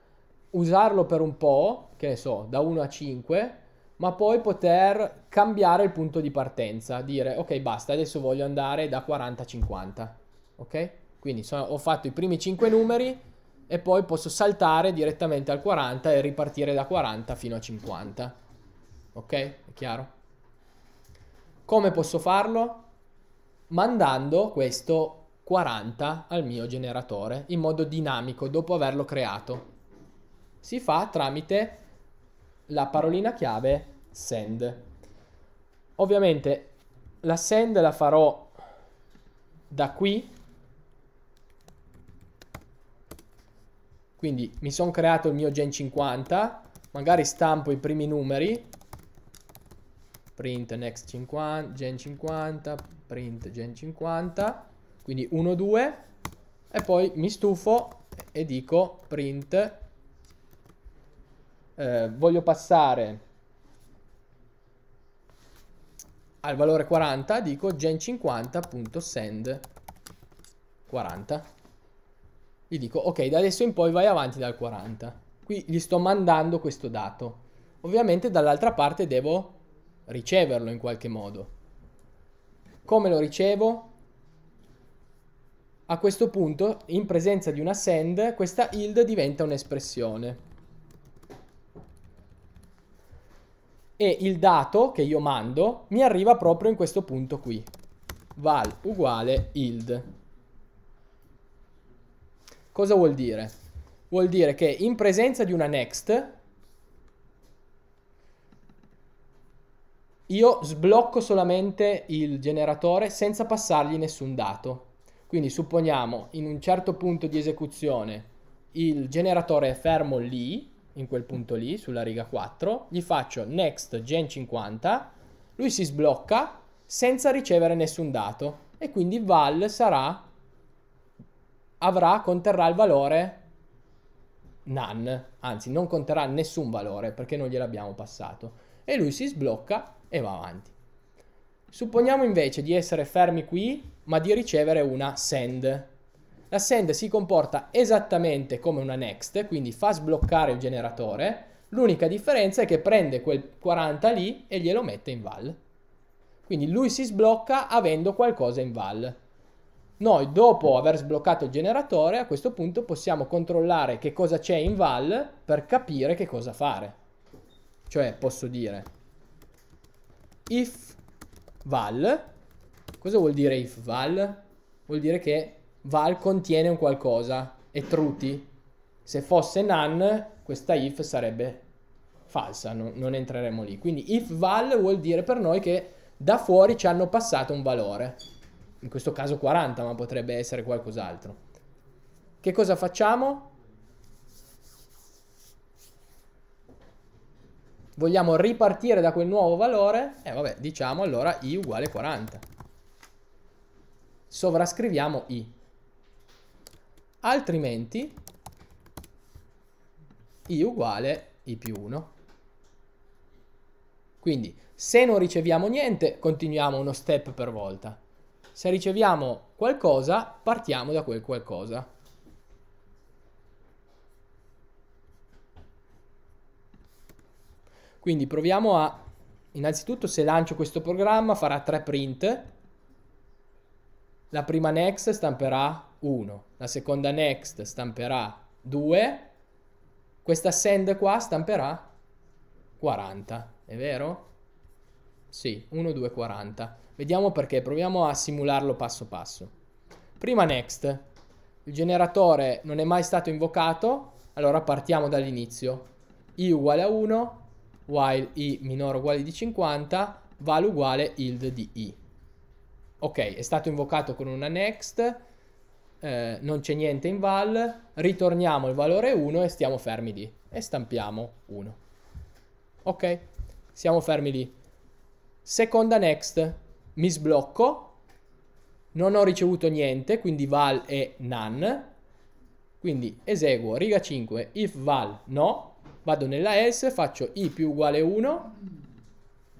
usarlo per un po', che ne so, da 1 a 5, ma poi poter cambiare il punto di partenza, dire ok basta, adesso voglio andare da 40 a 50, ok? Quindi sono, ho fatto i primi 5 numeri e poi posso saltare direttamente al 40 e ripartire da 40 fino a 50, ok? È chiaro? Come posso farlo? Mandando questo 40 al mio generatore in modo dinamico dopo averlo creato. Si fa tramite la parolina chiave send. Ovviamente la send la farò da qui. Quindi mi sono creato il mio Gen 50, magari stampo i primi numeri, print next 50, Gen 50, print Gen 50, quindi 1, 2, e poi mi stufo e dico print eh, voglio passare al valore 40, dico gen50.send 40. Gli dico, ok, da adesso in poi vai avanti dal 40. Qui gli sto mandando questo dato. Ovviamente dall'altra parte devo riceverlo in qualche modo. Come lo ricevo? A questo punto, in presenza di una send, questa yield diventa un'espressione. e il dato che io mando mi arriva proprio in questo punto qui val uguale yield cosa vuol dire? vuol dire che in presenza di una next io sblocco solamente il generatore senza passargli nessun dato quindi supponiamo in un certo punto di esecuzione il generatore è fermo lì in quel punto lì, sulla riga 4, gli faccio next gen 50, lui si sblocca senza ricevere nessun dato e quindi val sarà, avrà, conterrà il valore none, anzi non conterrà nessun valore perché non gliel'abbiamo passato e lui si sblocca e va avanti. Supponiamo invece di essere fermi qui ma di ricevere una send la send si comporta esattamente come una next, quindi fa sbloccare il generatore, l'unica differenza è che prende quel 40 lì e glielo mette in val. Quindi lui si sblocca avendo qualcosa in val. Noi dopo aver sbloccato il generatore a questo punto possiamo controllare che cosa c'è in val per capire che cosa fare. Cioè posso dire if val, cosa vuol dire if val? Vuol dire che val contiene un qualcosa e truti. Se fosse none, questa if sarebbe falsa, no, non entreremo lì. Quindi if val vuol dire per noi che da fuori ci hanno passato un valore. In questo caso 40, ma potrebbe essere qualcos'altro. Che cosa facciamo? Vogliamo ripartire da quel nuovo valore? E eh, vabbè, diciamo allora i uguale 40. Sovrascriviamo i altrimenti i uguale i più 1. Quindi se non riceviamo niente continuiamo uno step per volta. Se riceviamo qualcosa partiamo da quel qualcosa. Quindi proviamo a, innanzitutto se lancio questo programma farà tre print, la prima next stamperà 1, la seconda next stamperà 2, questa send qua stamperà 40, è vero? Sì, 1, 2, 40. Vediamo perché, proviamo a simularlo passo passo. Prima next, il generatore non è mai stato invocato, allora partiamo dall'inizio. i uguale a 1, while i minore uguale di 50, val uguale yield di i. Ok, è stato invocato con una next, eh, non c'è niente in val, ritorniamo il valore 1 e stiamo fermi lì e stampiamo 1. Ok, siamo fermi lì. Seconda next, mi sblocco, non ho ricevuto niente, quindi val è none, quindi eseguo riga 5 if val no, vado nella else, faccio i più uguale 1,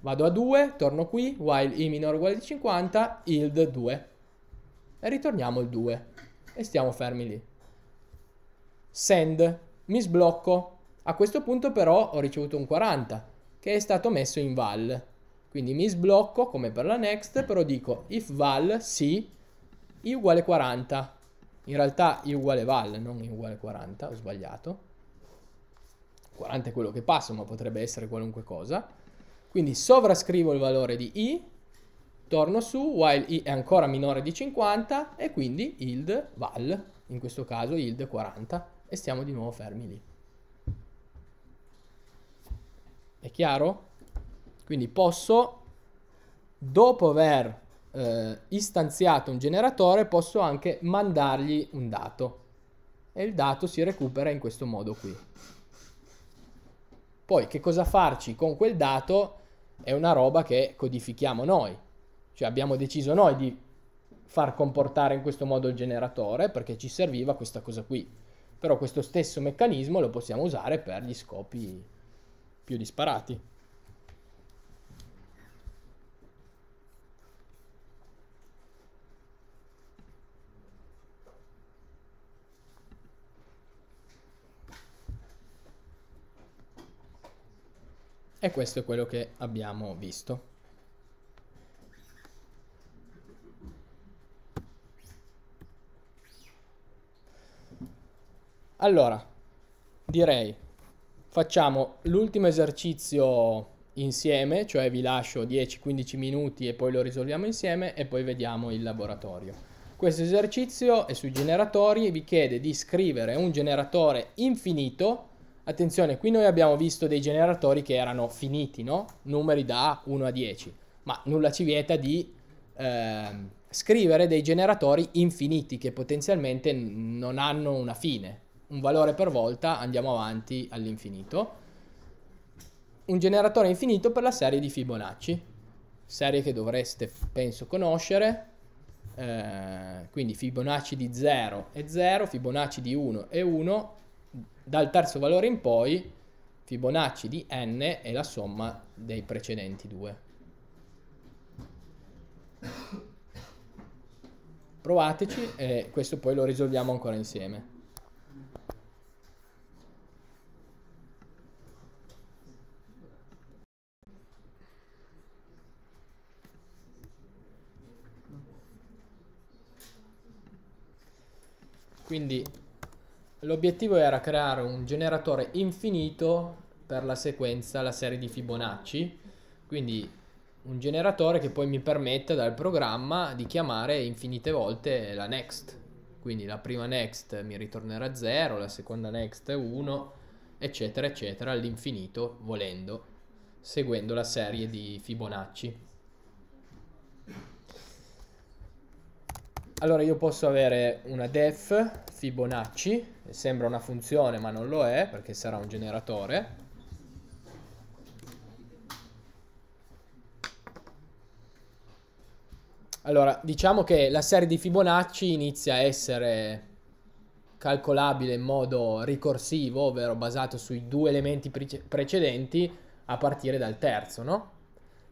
vado a 2, torno qui, while i minore uguale di 50, yield 2 e ritorniamo il 2 e stiamo fermi lì. Send, mi sblocco. A questo punto però ho ricevuto un 40 che è stato messo in val. Quindi mi sblocco come per la next, però dico if val sì, i uguale 40. In realtà i uguale val, non i uguale 40, ho sbagliato. 40 è quello che passo, ma potrebbe essere qualunque cosa. Quindi sovrascrivo il valore di i torno su, while i è ancora minore di 50 e quindi yield val, in questo caso yield 40 e stiamo di nuovo fermi lì. È chiaro? Quindi posso, dopo aver eh, istanziato un generatore, posso anche mandargli un dato e il dato si recupera in questo modo qui. Poi che cosa farci con quel dato è una roba che codifichiamo noi, cioè abbiamo deciso noi di far comportare in questo modo il generatore perché ci serviva questa cosa qui. Però questo stesso meccanismo lo possiamo usare per gli scopi più disparati. E questo è quello che abbiamo visto. Allora, direi facciamo l'ultimo esercizio insieme, cioè vi lascio 10-15 minuti e poi lo risolviamo insieme e poi vediamo il laboratorio. Questo esercizio è sui generatori, e vi chiede di scrivere un generatore infinito. Attenzione, qui noi abbiamo visto dei generatori che erano finiti, no? Numeri da 1 a 10, ma nulla ci vieta di eh, scrivere dei generatori infiniti che potenzialmente non hanno una fine, un valore per volta, andiamo avanti all'infinito. Un generatore infinito per la serie di Fibonacci, serie che dovreste, penso, conoscere. Eh, quindi Fibonacci di 0 è 0, Fibonacci di 1 è 1, dal terzo valore in poi Fibonacci di n è la somma dei precedenti due. Provateci e questo poi lo risolviamo ancora insieme. Quindi l'obiettivo era creare un generatore infinito per la sequenza, la serie di Fibonacci. Quindi un generatore che poi mi permetta dal programma di chiamare infinite volte la next. Quindi la prima next mi ritornerà 0, la seconda next 1, eccetera, eccetera, all'infinito volendo, seguendo la serie di Fibonacci. Allora io posso avere una def Fibonacci, sembra una funzione ma non lo è perché sarà un generatore. Allora, diciamo che la serie di Fibonacci inizia a essere calcolabile in modo ricorsivo, ovvero basato sui due elementi pre precedenti a partire dal terzo, no?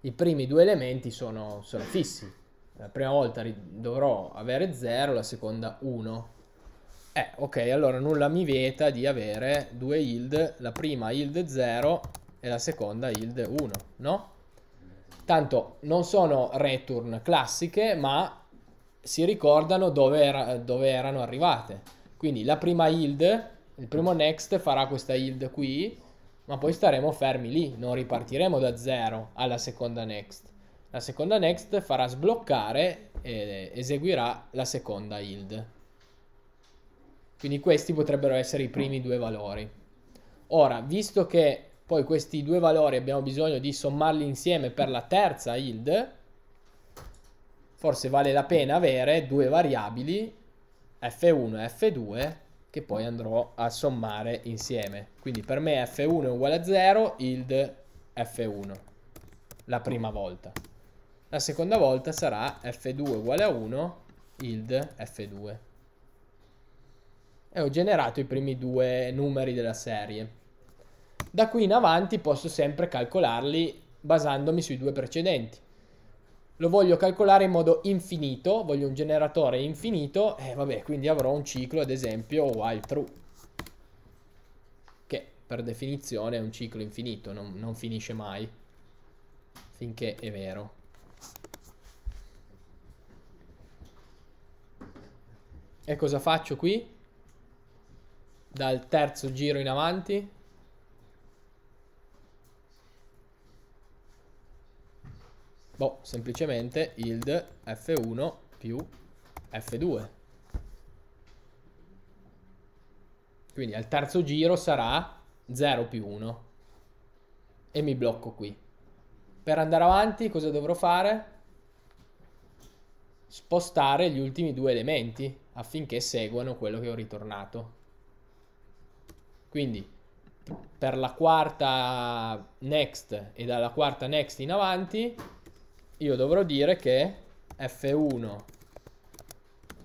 I primi due elementi sono, sono fissi, la prima volta dovrò avere 0, la seconda 1. Eh, ok, allora nulla mi vieta di avere due yield, la prima yield 0 e la seconda yield 1, no? Tanto non sono return classiche, ma si ricordano dove, era, dove erano arrivate. Quindi la prima yield, il primo next farà questa yield qui, ma poi staremo fermi lì, non ripartiremo da 0 alla seconda next. La seconda next farà sbloccare e eseguirà la seconda yield. Quindi questi potrebbero essere i primi due valori. Ora, visto che poi questi due valori abbiamo bisogno di sommarli insieme per la terza yield, forse vale la pena avere due variabili f1 e f2 che poi andrò a sommare insieme. Quindi per me f1 è uguale a 0, yield f1 la prima volta. La seconda volta sarà F2 uguale a 1, yield F2. E ho generato i primi due numeri della serie. Da qui in avanti posso sempre calcolarli basandomi sui due precedenti. Lo voglio calcolare in modo infinito, voglio un generatore infinito e vabbè, quindi avrò un ciclo ad esempio while true che per definizione è un ciclo infinito, non, non, finisce mai finché è vero. E cosa faccio qui? Dal terzo giro in avanti. Boh, semplicemente yield F1 più F2. Quindi al terzo giro sarà 0 più 1. E mi blocco qui. Per andare avanti cosa dovrò fare? Spostare gli ultimi due elementi affinché seguano quello che ho ritornato. Quindi per la quarta next e dalla quarta next in avanti io dovrò dire che f1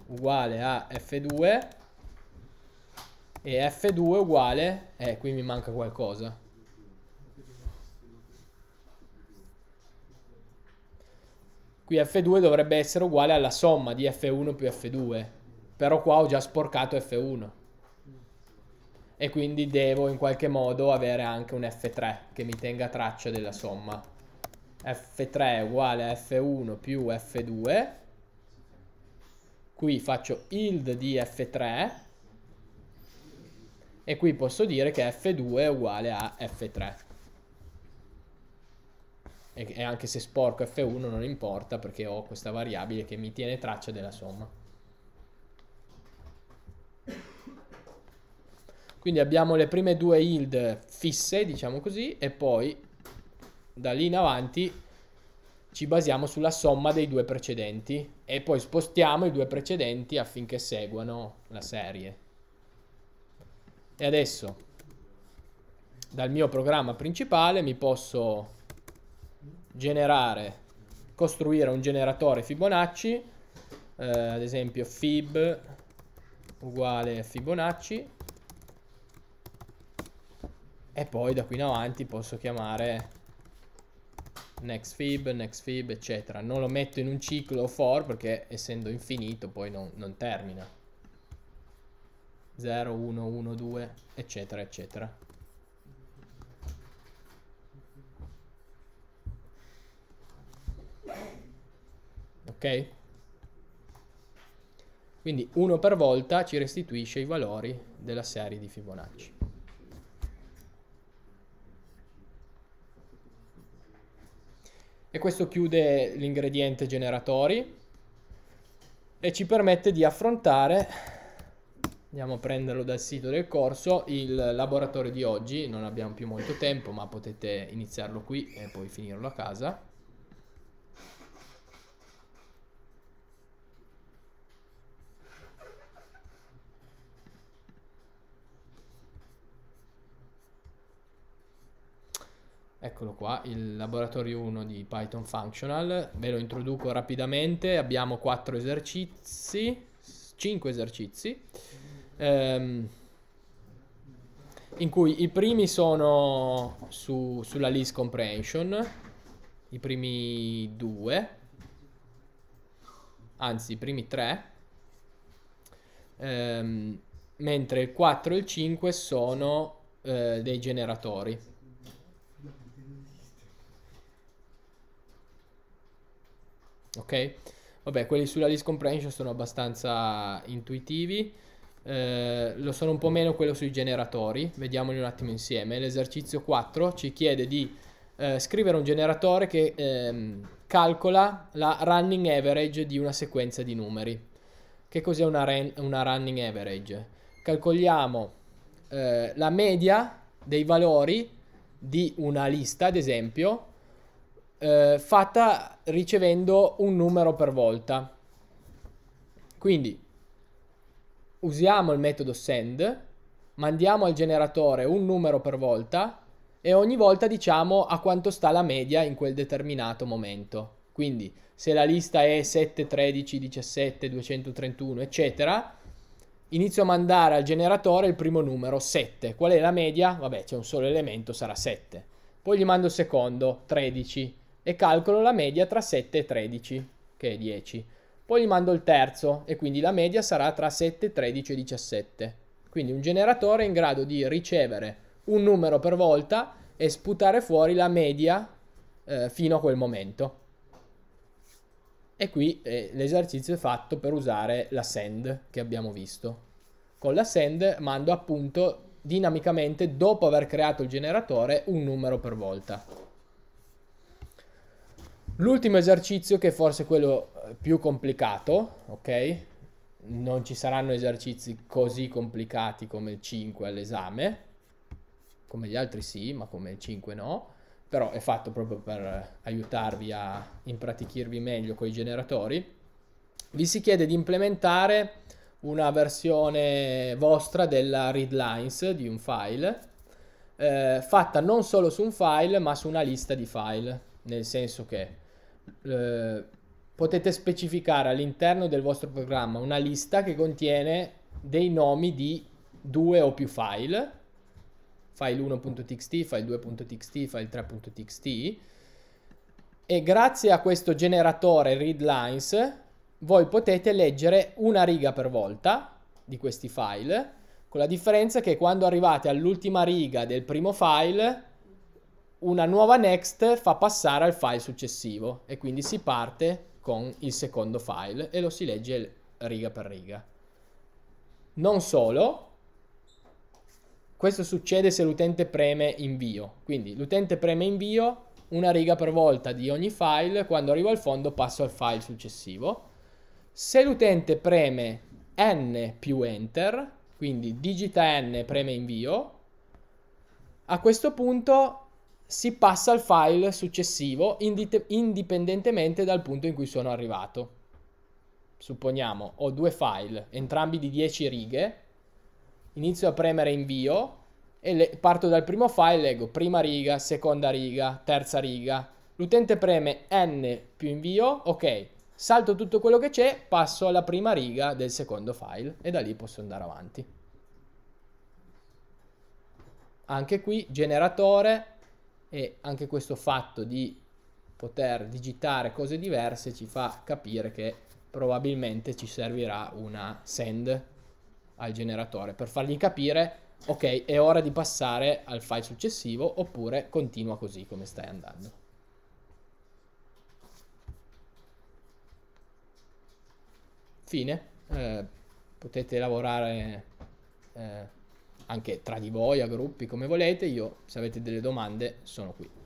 uguale a f2 e f2 uguale eh qui mi manca qualcosa qui f2 dovrebbe essere uguale alla somma di f1 più f2 però qua ho già sporcato F1. E quindi devo in qualche modo avere anche un F3 che mi tenga traccia della somma. F3 uguale a F1 più F2. Qui faccio yield di F3. E qui posso dire che F2 è uguale a F3. E anche se sporco F1 non importa perché ho questa variabile che mi tiene traccia della somma. Quindi abbiamo le prime due yield fisse, diciamo così, e poi da lì in avanti ci basiamo sulla somma dei due precedenti e poi spostiamo i due precedenti affinché seguano la serie. E adesso dal mio programma principale mi posso generare, costruire un generatore Fibonacci, eh, ad esempio fib uguale Fibonacci e poi da qui in avanti posso chiamare nextfib, nextfib, eccetera. Non lo metto in un ciclo for perché essendo infinito poi non, non termina. 0, 1, 1, 2, eccetera, eccetera. Ok? Quindi uno per volta ci restituisce i valori della serie di Fibonacci. e questo chiude l'ingrediente generatori e ci permette di affrontare andiamo a prenderlo dal sito del corso il laboratorio di oggi non abbiamo più molto tempo ma potete iniziarlo qui e poi finirlo a casa Eccolo qua, il laboratorio 1 di Python Functional. Ve lo introduco rapidamente. Abbiamo 4 esercizi, 5 esercizi, ehm, in cui i primi sono su, sulla list comprehension, i primi due, anzi i primi tre, ehm, mentre il 4 e il 5 sono eh, dei generatori. ok? Vabbè, quelli sulla list comprehension sono abbastanza intuitivi. Eh, lo sono un po' meno quello sui generatori, vediamoli un attimo insieme. L'esercizio 4 ci chiede di eh, scrivere un generatore che ehm, calcola la running average di una sequenza di numeri. Che cos'è una, una running average? Calcoliamo eh, la media dei valori di una lista, ad esempio, eh, fatta ricevendo un numero per volta. Quindi usiamo il metodo send, mandiamo al generatore un numero per volta e ogni volta diciamo a quanto sta la media in quel determinato momento. Quindi se la lista è 7, 13, 17, 231, eccetera, inizio a mandare al generatore il primo numero 7. Qual è la media? Vabbè, c'è un solo elemento, sarà 7. Poi gli mando il secondo, 13, e calcolo la media tra 7 e 13, che è 10. Poi gli mando il terzo e quindi la media sarà tra 7, 13 e 17. Quindi un generatore è in grado di ricevere un numero per volta e sputare fuori la media eh, fino a quel momento. E qui eh, l'esercizio è fatto per usare la send che abbiamo visto. Con la send mando appunto dinamicamente, dopo aver creato il generatore, un numero per volta. L'ultimo esercizio, che è forse quello eh, più complicato, ok? Non ci saranno esercizi così complicati come il 5 all'esame, come gli altri sì, ma come il 5 no, però è fatto proprio per eh, aiutarvi a impratichirvi meglio con i generatori. Vi si chiede di implementare una versione vostra della readlines di un file, eh, fatta non solo su un file, ma su una lista di file, nel senso che eh, potete specificare all'interno del vostro programma una lista che contiene dei nomi di due o più file, file 1.txt, file 2.txt, file 3.txt, e grazie a questo generatore readlines voi potete leggere una riga per volta di questi file, con la differenza che quando arrivate all'ultima riga del primo file una nuova next fa passare al file successivo e quindi si parte con il secondo file e lo si legge riga per riga. Non solo, questo succede se l'utente preme invio, quindi l'utente preme invio una riga per volta di ogni file, quando arrivo al fondo passo al file successivo. Se l'utente preme n più enter, quindi digita n preme invio, a questo punto si passa al file successivo indite- indipendentemente dal punto in cui sono arrivato. Supponiamo ho due file, entrambi di 10 righe, inizio a premere invio e le- parto dal primo file, leggo prima riga, seconda riga, terza riga. L'utente preme n più invio, ok, salto tutto quello che c'è, passo alla prima riga del secondo file e da lì posso andare avanti. Anche qui generatore e anche questo fatto di poter digitare cose diverse ci fa capire che probabilmente ci servirà una send al generatore per fargli capire ok è ora di passare al file successivo oppure continua così come stai andando. Fine, eh, potete lavorare eh, anche tra di voi, a gruppi, come volete, io se avete delle domande sono qui.